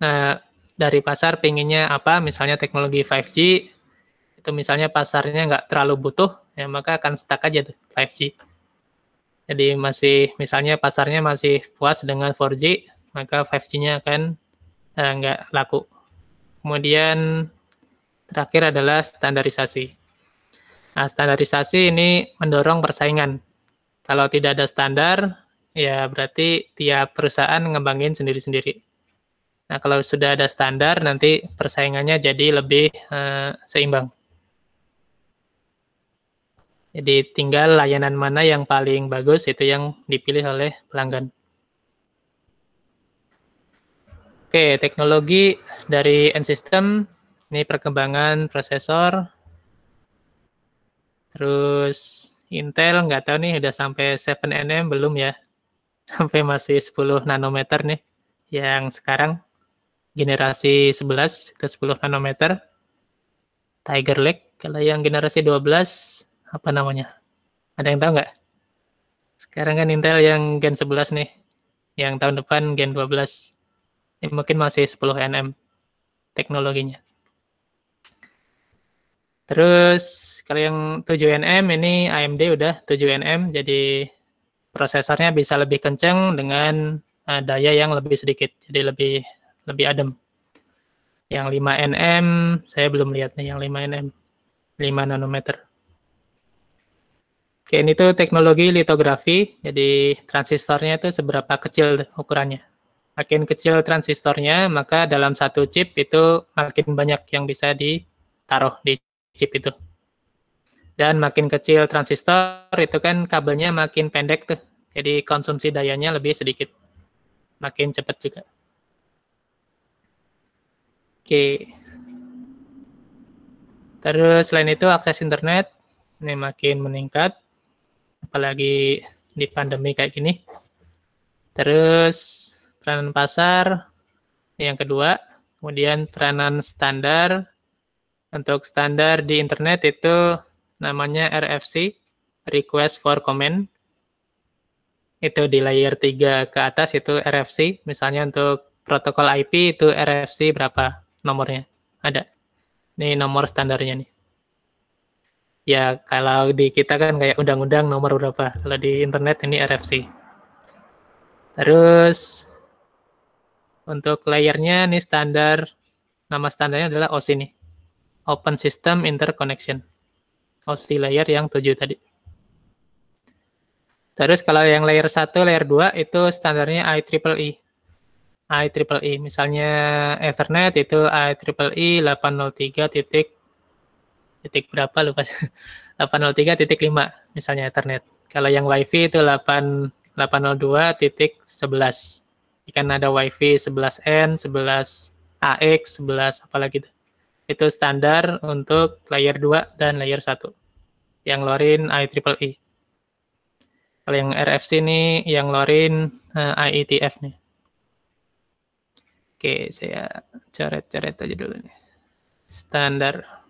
nah, dari pasar pengennya apa, misalnya teknologi 5G, itu misalnya pasarnya nggak terlalu butuh, ya maka akan stuck aja tuh 5G. Jadi masih misalnya pasarnya masih puas dengan 4G, maka 5G-nya akan eh, nggak laku. Kemudian terakhir adalah standarisasi. Nah, standarisasi ini mendorong persaingan. Kalau tidak ada standar, ya berarti tiap perusahaan ngembangin sendiri-sendiri. Nah, kalau sudah ada standar, nanti persaingannya jadi lebih uh, seimbang. Jadi tinggal layanan mana yang paling bagus itu yang dipilih oleh pelanggan. Oke, teknologi dari N-System, ini perkembangan prosesor, terus Intel nggak tahu nih udah sampai 7nm belum ya, sampai masih 10 nanometer nih, yang sekarang generasi 11 ke 10 nanometer, Tiger Lake, kalau yang generasi 12 apa namanya? Ada yang tahu nggak? Sekarang kan Intel yang Gen 11 nih, yang tahun depan Gen 12. Ini mungkin masih 10 nm teknologinya. Terus kalau yang 7 nm ini AMD udah 7 nm, jadi prosesornya bisa lebih kenceng dengan uh, daya yang lebih sedikit, jadi lebih lebih adem. Yang 5 nm saya belum lihat nih yang 5 nm, 5 nanometer. Oke, ini tuh teknologi litografi. Jadi transistornya itu seberapa kecil ukurannya. Makin kecil transistornya, maka dalam satu chip itu makin banyak yang bisa ditaruh di chip itu. Dan makin kecil transistor, itu kan kabelnya makin pendek tuh. Jadi konsumsi dayanya lebih sedikit. Makin cepat juga. Oke. Terus selain itu akses internet ini makin meningkat apalagi di pandemi kayak gini. Terus peranan pasar yang kedua, kemudian peranan standar. Untuk standar di internet itu namanya RFC, Request for Comment. Itu di layer 3 ke atas itu RFC. Misalnya untuk protokol IP itu RFC berapa nomornya? Ada. Ini nomor standarnya nih ya kalau di kita kan kayak undang-undang nomor berapa kalau di internet ini RFC terus untuk layernya nih standar nama standarnya adalah OSI nih Open System Interconnection OSI layer yang 7 tadi terus kalau yang layer 1 layer 2 itu standarnya IEEE IEEE e. misalnya Ethernet itu IEEE 803.1.1 e titik berapa lupa 803.5 misalnya Ethernet. Kalau yang WiFi itu titik 11 Ikan ada WiFi 11N, 11AX, 11 apalagi itu. Itu standar untuk layer 2 dan layer 1. Yang ngeluarin IEEE. E. Kalau yang RFC ini yang lorin eh, IETF nih. Oke, saya coret-coret aja dulu nih. Standar.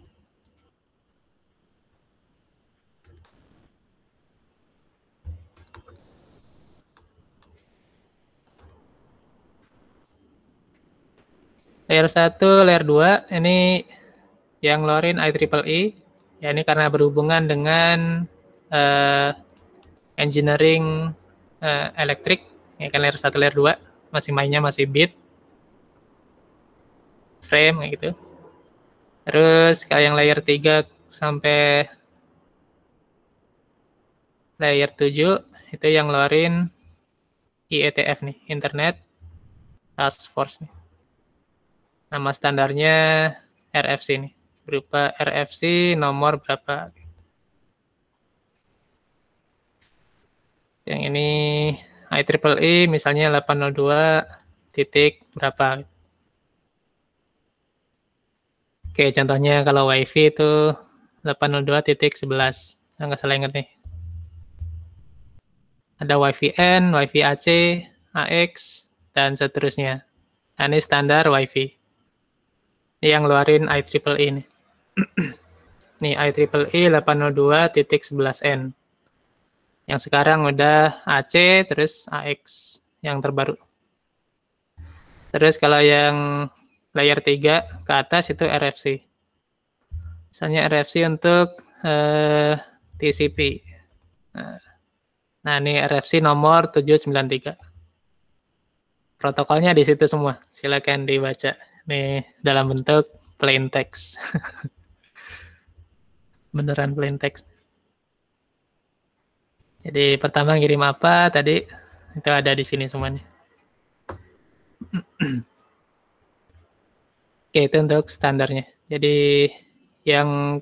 Layer 1, layer 2 ini yang lorin IEEE e. ya ini karena berhubungan dengan uh, engineering uh, elektrik ya kan layer 1 layer 2 masih mainnya masih bit frame kayak gitu terus kalau yang layer 3 sampai layer 7 itu yang ngeluarin IETF nih internet task force nih nama standarnya RFC ini berupa RFC nomor berapa yang ini IEEE e, misalnya 802 titik berapa oke contohnya kalau wifi itu 802 titik 11 nggak salah ingat nih ada wifi N, wifi AC, AX, dan seterusnya. Nah, ini standar wifi. Ini yang ngeluarin IEEE e ini. Nih IEEE 802.11n. E yang sekarang udah AC terus AX yang terbaru. Terus kalau yang layer 3 ke atas itu RFC. Misalnya RFC untuk eh, TCP. Nah, nah, ini RFC nomor 793. Protokolnya di situ semua. Silakan dibaca nih dalam bentuk plain text. Beneran plain text. Jadi pertama ngirim apa tadi itu ada di sini semuanya. Oke, itu untuk standarnya. Jadi yang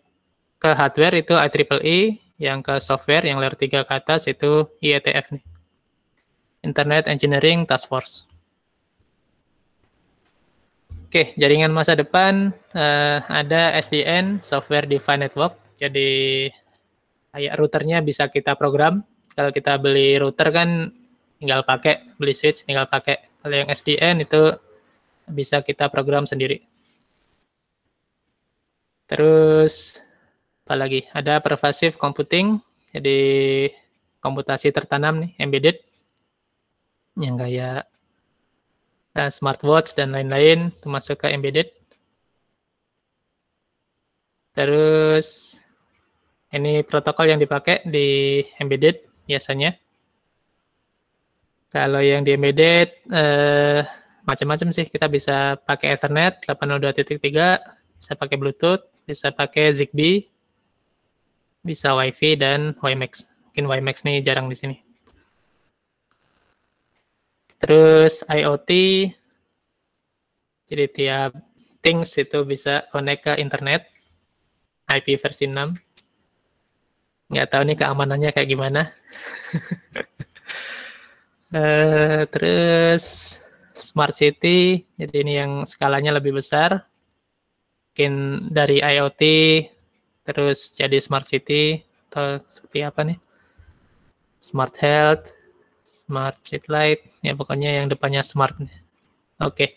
ke hardware itu IEEE, e, yang ke software yang layer 3 ke atas itu IETF nih. Internet Engineering Task Force. Oke, jaringan masa depan uh, ada SDN (Software Defined Network). Jadi kayak routernya bisa kita program. Kalau kita beli router kan tinggal pakai, beli switch tinggal pakai. Kalau yang SDN itu bisa kita program sendiri. Terus apa lagi? Ada pervasive computing. Jadi komputasi tertanam nih, embedded. Yang kayak Eh, smartwatch dan lain-lain termasuk ke embedded. Terus ini protokol yang dipakai di embedded biasanya. Kalau yang di embedded uh, macam-macam sih kita bisa pakai Ethernet 802.3, bisa pakai Bluetooth, bisa pakai Zigbee, bisa WiFi dan WiMAX. Mungkin WiMAX nih jarang di sini. Terus IoT, jadi tiap things itu bisa connect ke internet, IP versi 6. Nggak tahu nih keamanannya kayak gimana. uh, terus smart city, jadi ini yang skalanya lebih besar. Mungkin dari IoT, terus jadi smart city, atau seperti apa nih? Smart health, smart street light ya pokoknya yang depannya smart oke okay.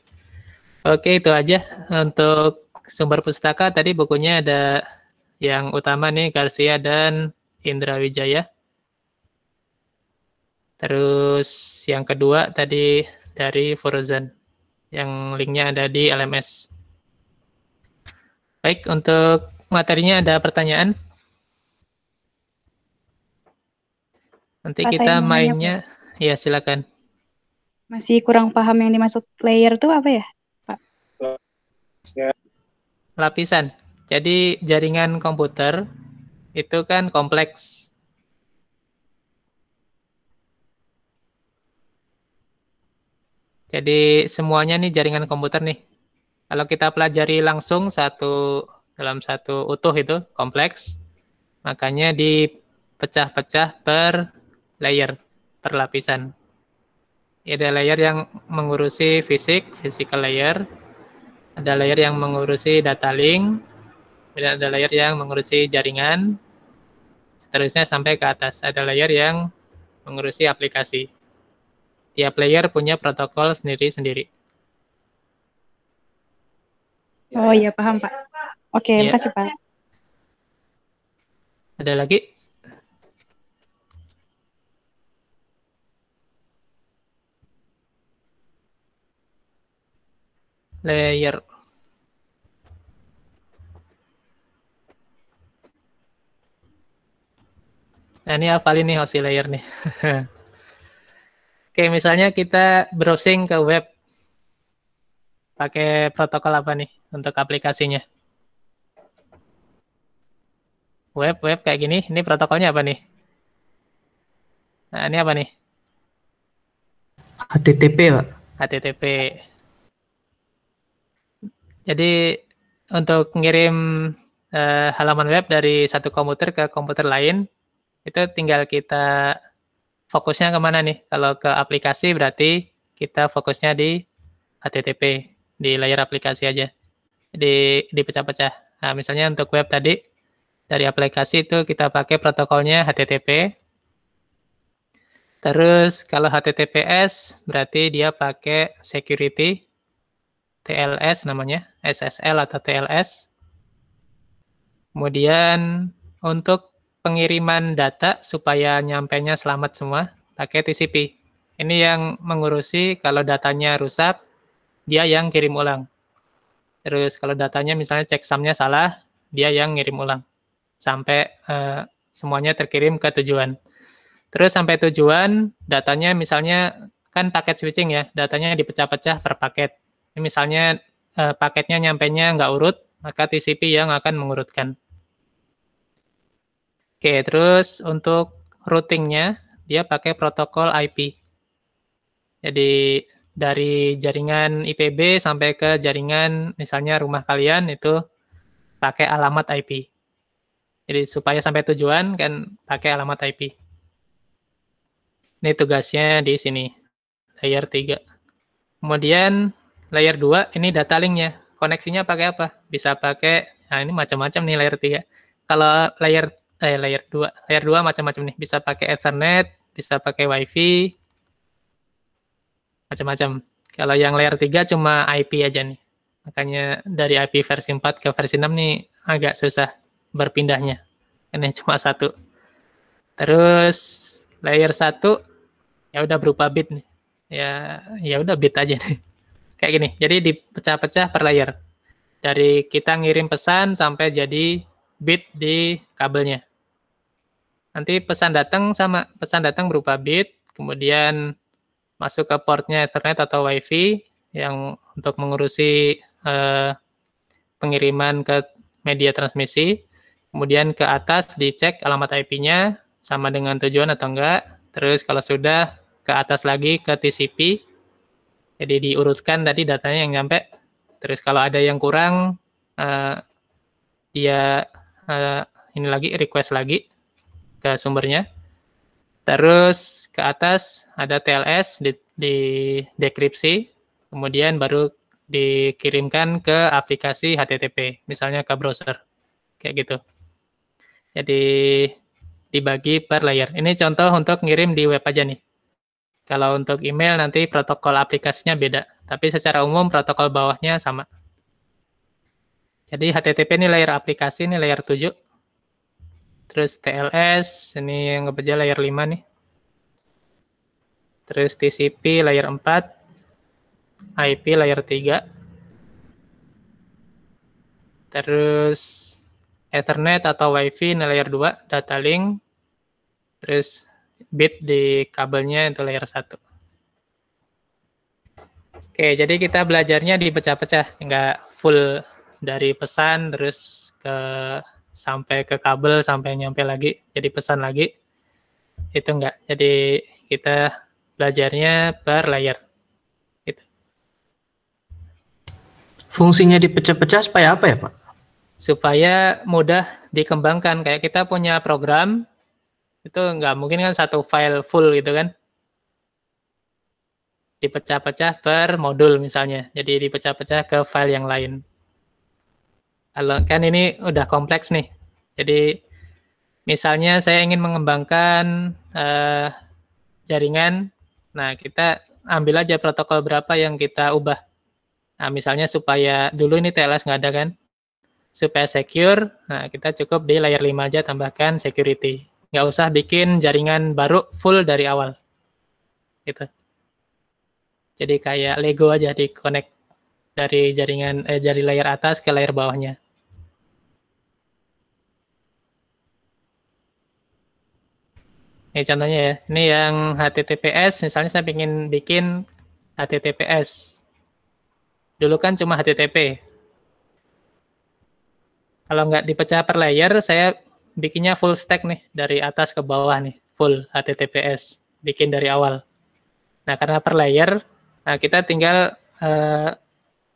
oke okay, itu aja untuk sumber pustaka tadi bukunya ada yang utama nih Garcia dan Indra Wijaya terus yang kedua tadi dari Frozen yang linknya ada di LMS baik untuk materinya ada pertanyaan Nanti kita mainnya, Iya, silakan. Masih kurang paham yang dimaksud layer itu apa ya, Pak? Ya. Lapisan. Jadi jaringan komputer itu kan kompleks. Jadi semuanya nih jaringan komputer nih. Kalau kita pelajari langsung satu dalam satu utuh itu kompleks, makanya dipecah-pecah per layer perlapisan. Ada layer yang mengurusi fisik, physical layer. Ada layer yang mengurusi data link. Ada layer yang mengurusi jaringan. Seterusnya sampai ke atas. Ada layer yang mengurusi aplikasi. Tiap layer punya protokol sendiri-sendiri. Oh iya, paham Pak. Oke, ya. makasih Pak. Ada lagi? layer Nah, ini hafalin nih hosi layer nih. Oke, misalnya kita browsing ke web. Pakai protokol apa nih untuk aplikasinya? Web, web kayak gini. Ini protokolnya apa nih? Nah, ini apa nih? HTTP, Pak. HTTP. Jadi untuk ngirim uh, halaman web dari satu komputer ke komputer lain, itu tinggal kita fokusnya kemana nih? Kalau ke aplikasi berarti kita fokusnya di HTTP, di layar aplikasi aja, di pecah pecah Nah, misalnya untuk web tadi, dari aplikasi itu kita pakai protokolnya HTTP. Terus kalau HTTPS berarti dia pakai security. TLS namanya, SSL atau TLS. Kemudian untuk pengiriman data supaya nyampainya selamat semua pakai TCP. Ini yang mengurusi kalau datanya rusak, dia yang kirim ulang. Terus kalau datanya misalnya checksumnya salah, dia yang ngirim ulang. Sampai uh, semuanya terkirim ke tujuan. Terus sampai tujuan, datanya misalnya kan paket switching ya, datanya dipecah-pecah per paket. Ini misalnya uh, paketnya nyampainya nggak urut, maka TCP yang akan mengurutkan. Oke, terus untuk routingnya, dia pakai protokol IP. Jadi dari jaringan IPB sampai ke jaringan misalnya rumah kalian itu pakai alamat IP. Jadi supaya sampai tujuan kan pakai alamat IP. Ini tugasnya di sini, layer 3. Kemudian layer 2 ini data linknya. Koneksinya pakai apa? Bisa pakai, nah ini macam-macam nih layer 3. Kalau layer eh, layer 2, layer 2 macam-macam nih. Bisa pakai Ethernet, bisa pakai WiFi, macam-macam. Kalau yang layer 3 cuma IP aja nih. Makanya dari IP versi 4 ke versi 6 nih agak susah berpindahnya. Ini cuma satu. Terus layer 1 ya udah berupa bit nih. Ya ya udah bit aja nih kayak gini. Jadi dipecah-pecah per layer. Dari kita ngirim pesan sampai jadi bit di kabelnya. Nanti pesan datang sama pesan datang berupa bit, kemudian masuk ke portnya Ethernet atau WiFi yang untuk mengurusi eh, pengiriman ke media transmisi. Kemudian ke atas dicek alamat IP-nya sama dengan tujuan atau enggak. Terus kalau sudah ke atas lagi ke TCP jadi diurutkan tadi datanya yang nyampe. Terus kalau ada yang kurang, uh, dia uh, ini lagi request lagi ke sumbernya. Terus ke atas ada TLS di, di dekripsi, kemudian baru dikirimkan ke aplikasi HTTP, misalnya ke browser, kayak gitu. Jadi dibagi per layer. Ini contoh untuk ngirim di web aja nih. Kalau untuk email nanti protokol aplikasinya beda, tapi secara umum protokol bawahnya sama. Jadi HTTP ini layer aplikasi, ini layer 7. Terus TLS, ini yang ngebeja layer 5 nih. Terus TCP layer 4, IP layer 3. Terus Ethernet atau WiFi ini layer 2, data link. Terus bit di kabelnya itu layer 1. Oke, jadi kita belajarnya dipecah-pecah, nggak full dari pesan terus ke sampai ke kabel sampai nyampe lagi jadi pesan lagi itu enggak jadi kita belajarnya per layer gitu. fungsinya dipecah-pecah supaya apa ya pak supaya mudah dikembangkan kayak kita punya program itu nggak mungkin kan satu file full gitu kan dipecah-pecah per modul misalnya jadi dipecah-pecah ke file yang lain kalau kan ini udah kompleks nih jadi misalnya saya ingin mengembangkan uh, jaringan nah kita ambil aja protokol berapa yang kita ubah nah misalnya supaya dulu ini TLS nggak ada kan supaya secure, nah kita cukup di layer 5 aja tambahkan security nggak usah bikin jaringan baru full dari awal gitu jadi kayak Lego aja di connect dari jaringan eh, dari layer atas ke layar bawahnya Ini contohnya ya, ini yang HTTPS, misalnya saya ingin bikin HTTPS. Dulu kan cuma HTTP. Kalau nggak dipecah per layer, saya bikinnya full stack nih dari atas ke bawah nih full HTTPS bikin dari awal. Nah karena per layer nah kita tinggal uh,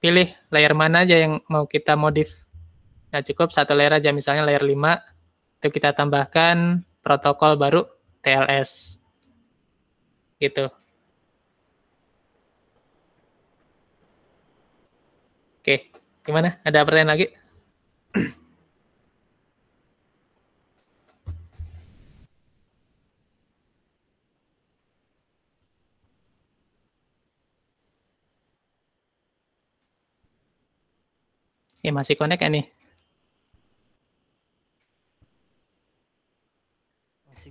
pilih layer mana aja yang mau kita modif. Nah cukup satu layer aja misalnya layer 5 itu kita tambahkan protokol baru TLS gitu. Oke, gimana? Ada pertanyaan lagi? Ya masih connect ya nih?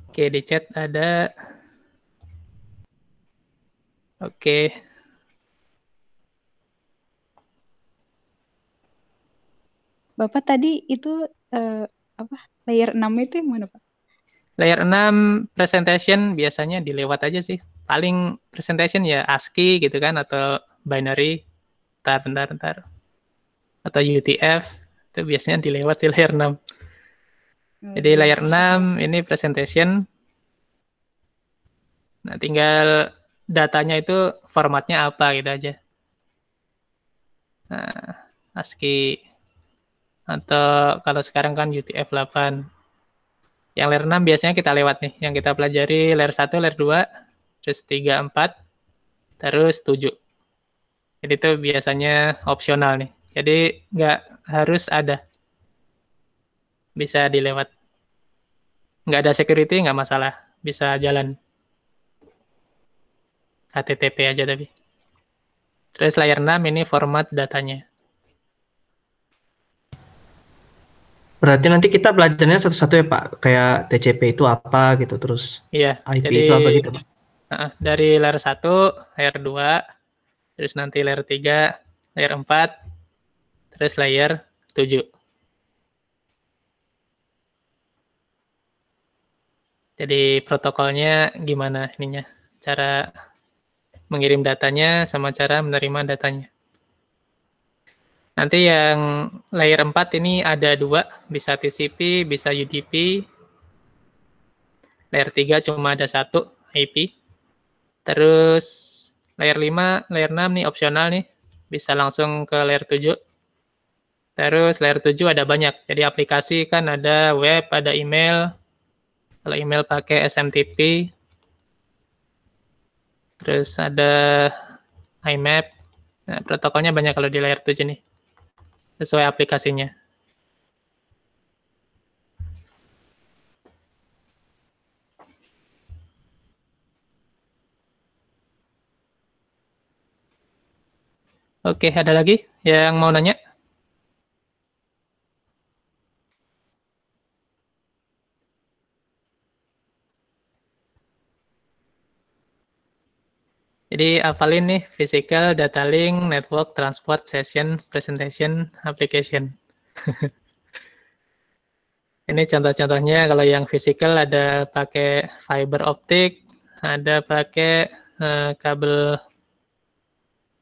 Oke, di chat ada. Oke. Bapak tadi itu uh, apa? Layer 6 itu yang mana, Pak? Layer 6 presentation biasanya dilewat aja sih. Paling presentation ya ASCII gitu kan atau binary. Bentar, bentar, bentar atau UTF itu biasanya dilewat di layer 6. Jadi layer 6 ini presentation. Nah, tinggal datanya itu formatnya apa gitu aja. Nah, ASCII atau kalau sekarang kan UTF-8. Yang layer 6 biasanya kita lewat nih, yang kita pelajari layer 1, layer 2, terus 3, 4, terus 7. Jadi itu biasanya opsional nih. Jadi nggak harus ada. Bisa dilewat. Nggak ada security nggak masalah. Bisa jalan. HTTP aja tapi. Terus layar 6 ini format datanya. Berarti nanti kita belajarnya satu-satu ya Pak, kayak TCP itu apa gitu terus. Iya. IP jadi, itu apa gitu Pak. dari layer 1, layer 2, terus nanti layer 3, layer 4, Terus layer 7. Jadi protokolnya gimana ininya? Cara mengirim datanya sama cara menerima datanya. Nanti yang layer 4 ini ada dua, bisa TCP, bisa UDP. Layer 3 cuma ada satu, IP. Terus layer 5, layer 6 nih opsional nih, bisa langsung ke layer 7 Terus layer 7 ada banyak. Jadi aplikasi kan ada web, ada email. Kalau email pakai SMTP. Terus ada IMAP. Nah, protokolnya banyak kalau di layer 7 nih. Sesuai aplikasinya. Oke, ada lagi yang mau nanya? Jadi apalin nih physical, data link, network, transport, session, presentation, application. Ini contoh-contohnya kalau yang physical ada pakai fiber optik, ada pakai uh, kabel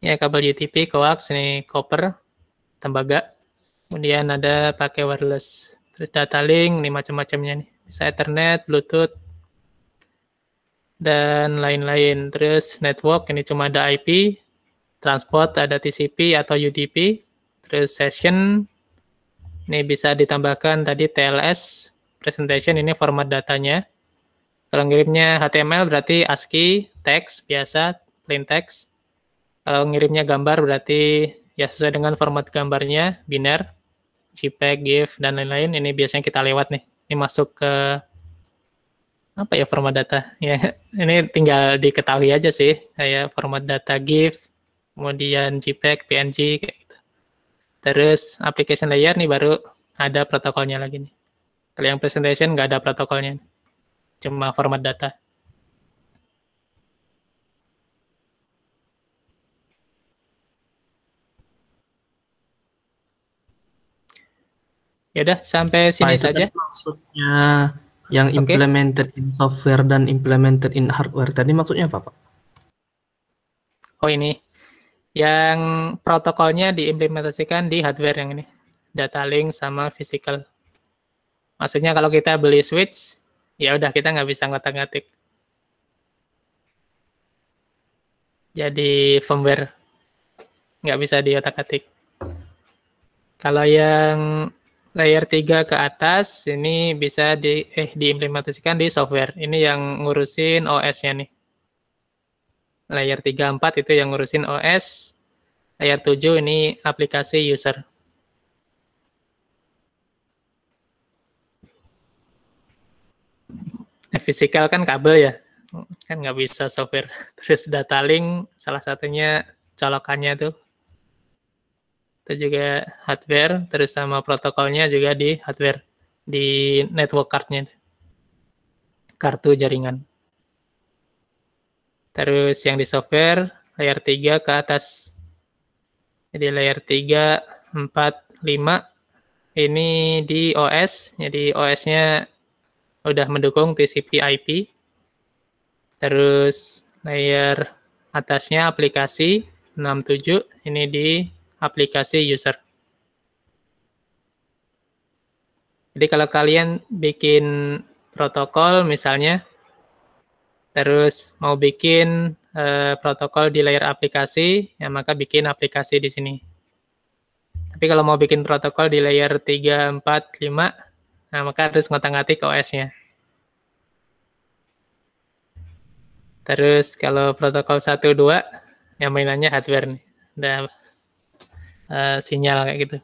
ya kabel UTP coax ini copper tembaga. Kemudian ada pakai wireless, terus data link, ini macam-macamnya nih. Bisa Ethernet, Bluetooth, dan lain-lain. Terus network ini cuma ada IP, transport ada TCP atau UDP, terus session ini bisa ditambahkan tadi TLS presentation ini format datanya. Kalau ngirimnya HTML berarti ASCII, teks biasa, plain text. Kalau ngirimnya gambar berarti ya sesuai dengan format gambarnya, biner, JPEG, GIF dan lain-lain. Ini biasanya kita lewat nih. Ini masuk ke apa ya format data ya ini tinggal diketahui aja sih kayak format data GIF kemudian JPEG PNG kayak gitu terus application layer nih baru ada protokolnya lagi nih kalau yang presentation nggak ada protokolnya cuma format data ya udah sampai sini nah, saja maksudnya yang okay. implemented in software dan implemented in hardware tadi maksudnya apa, Pak? Oh, ini. Yang protokolnya diimplementasikan di hardware yang ini. Data link sama physical. Maksudnya kalau kita beli switch, ya udah kita nggak bisa ngotak-ngatik. Jadi firmware nggak bisa diotak-atik. Kalau yang layer 3 ke atas ini bisa di eh diimplementasikan di software. Ini yang ngurusin OS-nya nih. Layer 3 4 itu yang ngurusin OS. Layer 7 ini aplikasi user. Eh, fisikal kan kabel ya. Kan nggak bisa software. Terus data link salah satunya colokannya tuh itu juga hardware terus sama protokolnya juga di hardware di network cardnya kartu jaringan terus yang di software layer 3 ke atas jadi layer 3 4 5 ini di OS jadi OS-nya udah mendukung TCP IP terus layer atasnya aplikasi 67 ini di aplikasi user. Jadi kalau kalian bikin protokol misalnya, terus mau bikin eh, protokol di layer aplikasi, ya maka bikin aplikasi di sini. Tapi kalau mau bikin protokol di layer 3, 4, 5, nah maka harus ngotak-ngatik OS-nya. Terus kalau protokol 1, 2, yang mainannya hardware nih. Udah Eh, sinyal kayak gitu.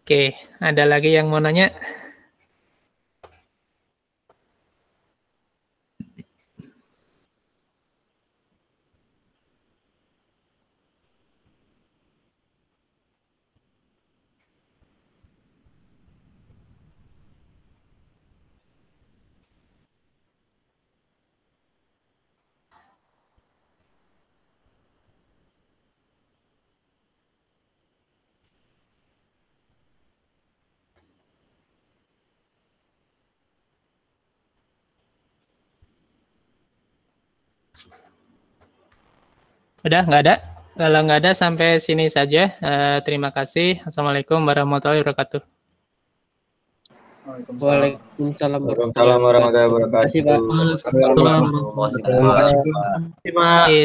Oke, ada lagi yang mau nanya? Udah nggak ada? Kalau nggak ada sampai sini saja. Uh, terima kasih. Assalamualaikum warahmatullahi wabarakatuh. Waalaikumsalam warahmatullahi wabarakatuh. Terima kasih Pak. Terima kasih